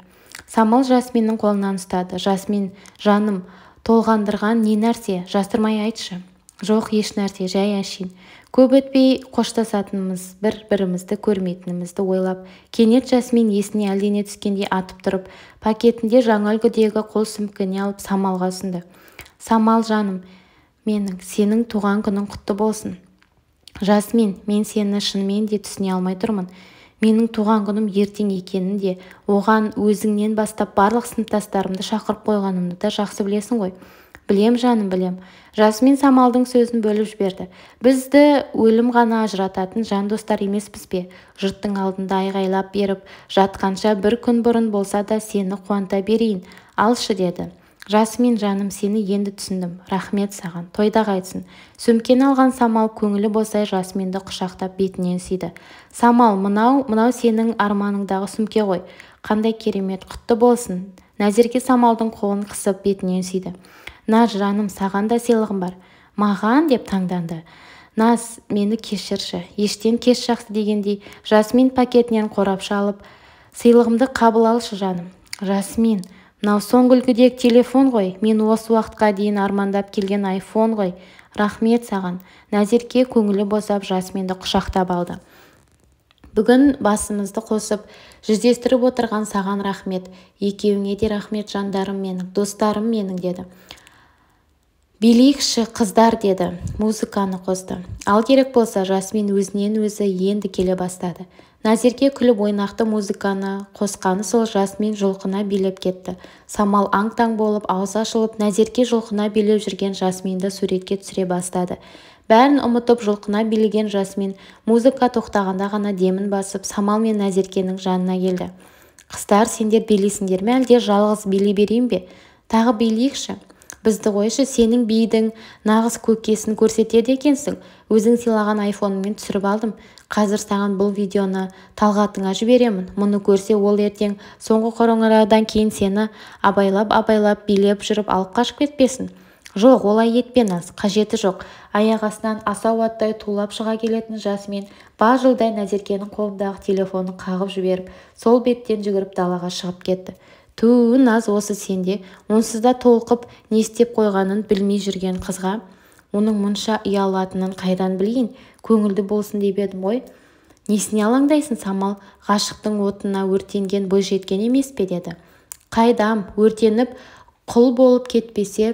самал жасминнің қолынан ұстады жасмин жаным толғандырған не нәрсе жастырмай айтшы жоқ еш нәрсе жай әшейін көп өтпей қоштасатынымыз бір-бірімізді көрмейтінімізді ойлап кенет жасмин есіне әлдене түскендей атып тұрып пакетінде жаңа үлгідегі қол сөмкені алып самалға ұсынды самал жаным менің сенің туған күнің құтты болсын жасмин мен сені шынымен де түсіне алмай тұрмын менің туған күнім ертең екенін де оған өзіңнен бастап барлық сыныптастарымды шақырып қойғанымды да жақсы білесің ғой білем жаным білем жасмин самалдың сөзін бөліп жіберді бізді өлім ғана ажырататын жан достар емеспіз бе жұрттың алдында айғайлап беріп жатқанша бір күн бұрын болса да сені қуанта берейін алшы деді жасмин жаным сені енді түсіндім Рахмет саған тойда қайтсын. сөмкені алған самал көңілі босай жасминді құшақтап бетінен сүйді самал мынау мынау сенің арманыңдағы сөмке ғой қандай керемет құтты болсын назерке самалдың қолын қысып бетінен сүйді наз жаным саған да сыйлығым бар маған деп таңданды наз мені кешірші ештен кеш жақсы дегендей жасмин пакетінен қорапша алып сыйлығымды қабыл алшы жаным жасмин мынау соңғы үлгідегі телефон ғой мен осы уақытқа дейін армандап келген айфон ғой рахмет саған назерке көңілі босап жасминді құшақтап алды бүгін басымызды қосып жүздестіріп отырған саған рахмет екеуіңе де рахмет жандарым менің достарым менің деді билейікші қыздар деді музыканы қосты ал керек болса жасмин өзінен өзі енді келе бастады назерке күліп ойнақты музыканы қосқаны сол жасмин жұлқына билеп кетті самал аң-таң болып аузы ашылып назерке жұлқына билеп жүрген жасминді суретке түсіре бастады бәрін ұмытып жұлқына билеген жасмин музыка тоқтағанда ғана демін басып самал мен назеркенің жанына келді қыздар сендер билейсіңдер ме әлде жалғыз билей берейін бе тағы билейікші бізді қойшы сенің бидің нағыз көкесін көрсетеді екенсің өзің сыйлаған айфоныңмен түсіріп алдым қазір саған бұл видеоны талғатыңа жіберемін мұны көрсе ол ертең соңғы қоңыраудан кейін сені абайлап-абайлап билеп жүріп алып қашып кетпесін жоқ олай наз қажеті жоқ аяқ астынан асау аттай тулап шыға келетін жасмин бажылдай назеркенің қолындағы телефонын қағып жіберіп сол беттен жүгіріп далаға шығып кетті ту наз осы сенде онсыз да толқып не істеп қойғанын білмей жүрген қызға оның мұнша ұялатынын қайдан білейін көңілді болсын деп едім ғой несіне алаңдайсың самал ғашықтың отына өртенген бойжеткен емес пе деді қайдам өртеніп құл болып кетпесе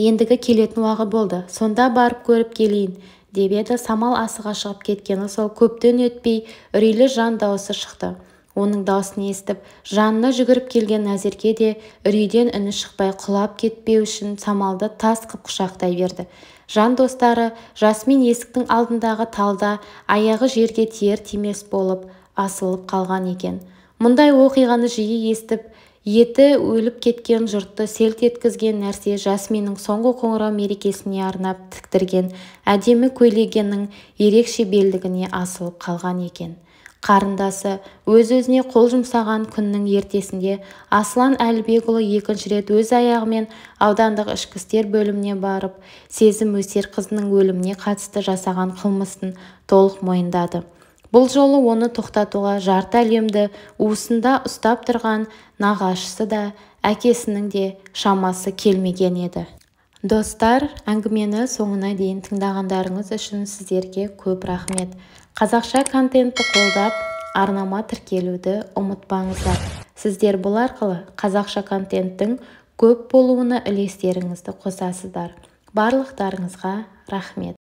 ендігі келетін уағы болды сонда барып көріп келейін деп еді самал асыға шығып кеткені сол көптен өтпей үрейлі жан дауысы шықты оның даусын естіп жанына жүгіріп келген назерке де үрейден үні шықпай құлап кетпеу үшін самалды тас қып құшақтай берді жан достары жасмин есіктің алдындағы талда аяғы жерге тиер-тимес болып асылып қалған екен мұндай оқиғаны жиі естіп еті өліп кеткен жұртты селт еткізген нәрсе жасминнің соңғы қоңырау мерекесіне арнап тіктірген әдемі көйлегінің ерекше белдігіне асылып қалған екен қарындасы өз-өзіне қол жұмсаған күннің ертесінде аслан әлібекұлы екінші рет өз аяғымен аудандық ішкі істер бөліміне барып сезім өсер қызының өліміне қатысты жасаған қылмысын толық мойындады бұл жолы оны тоқтатуға жарты әлемді уысында ұстап тұрған нағашысы да әкесінің де шамасы келмеген еді достар әңгімені соңына дейін тыңдағандарыңыз үшін сіздерге көп рахмет қазақша контентті қолдап арнама тіркелуді ұмытпаңыздар сіздер бұл арқылы қазақша контенттің көп болуына үлестеріңізді қосасыздар барлықтарыңызға рахмет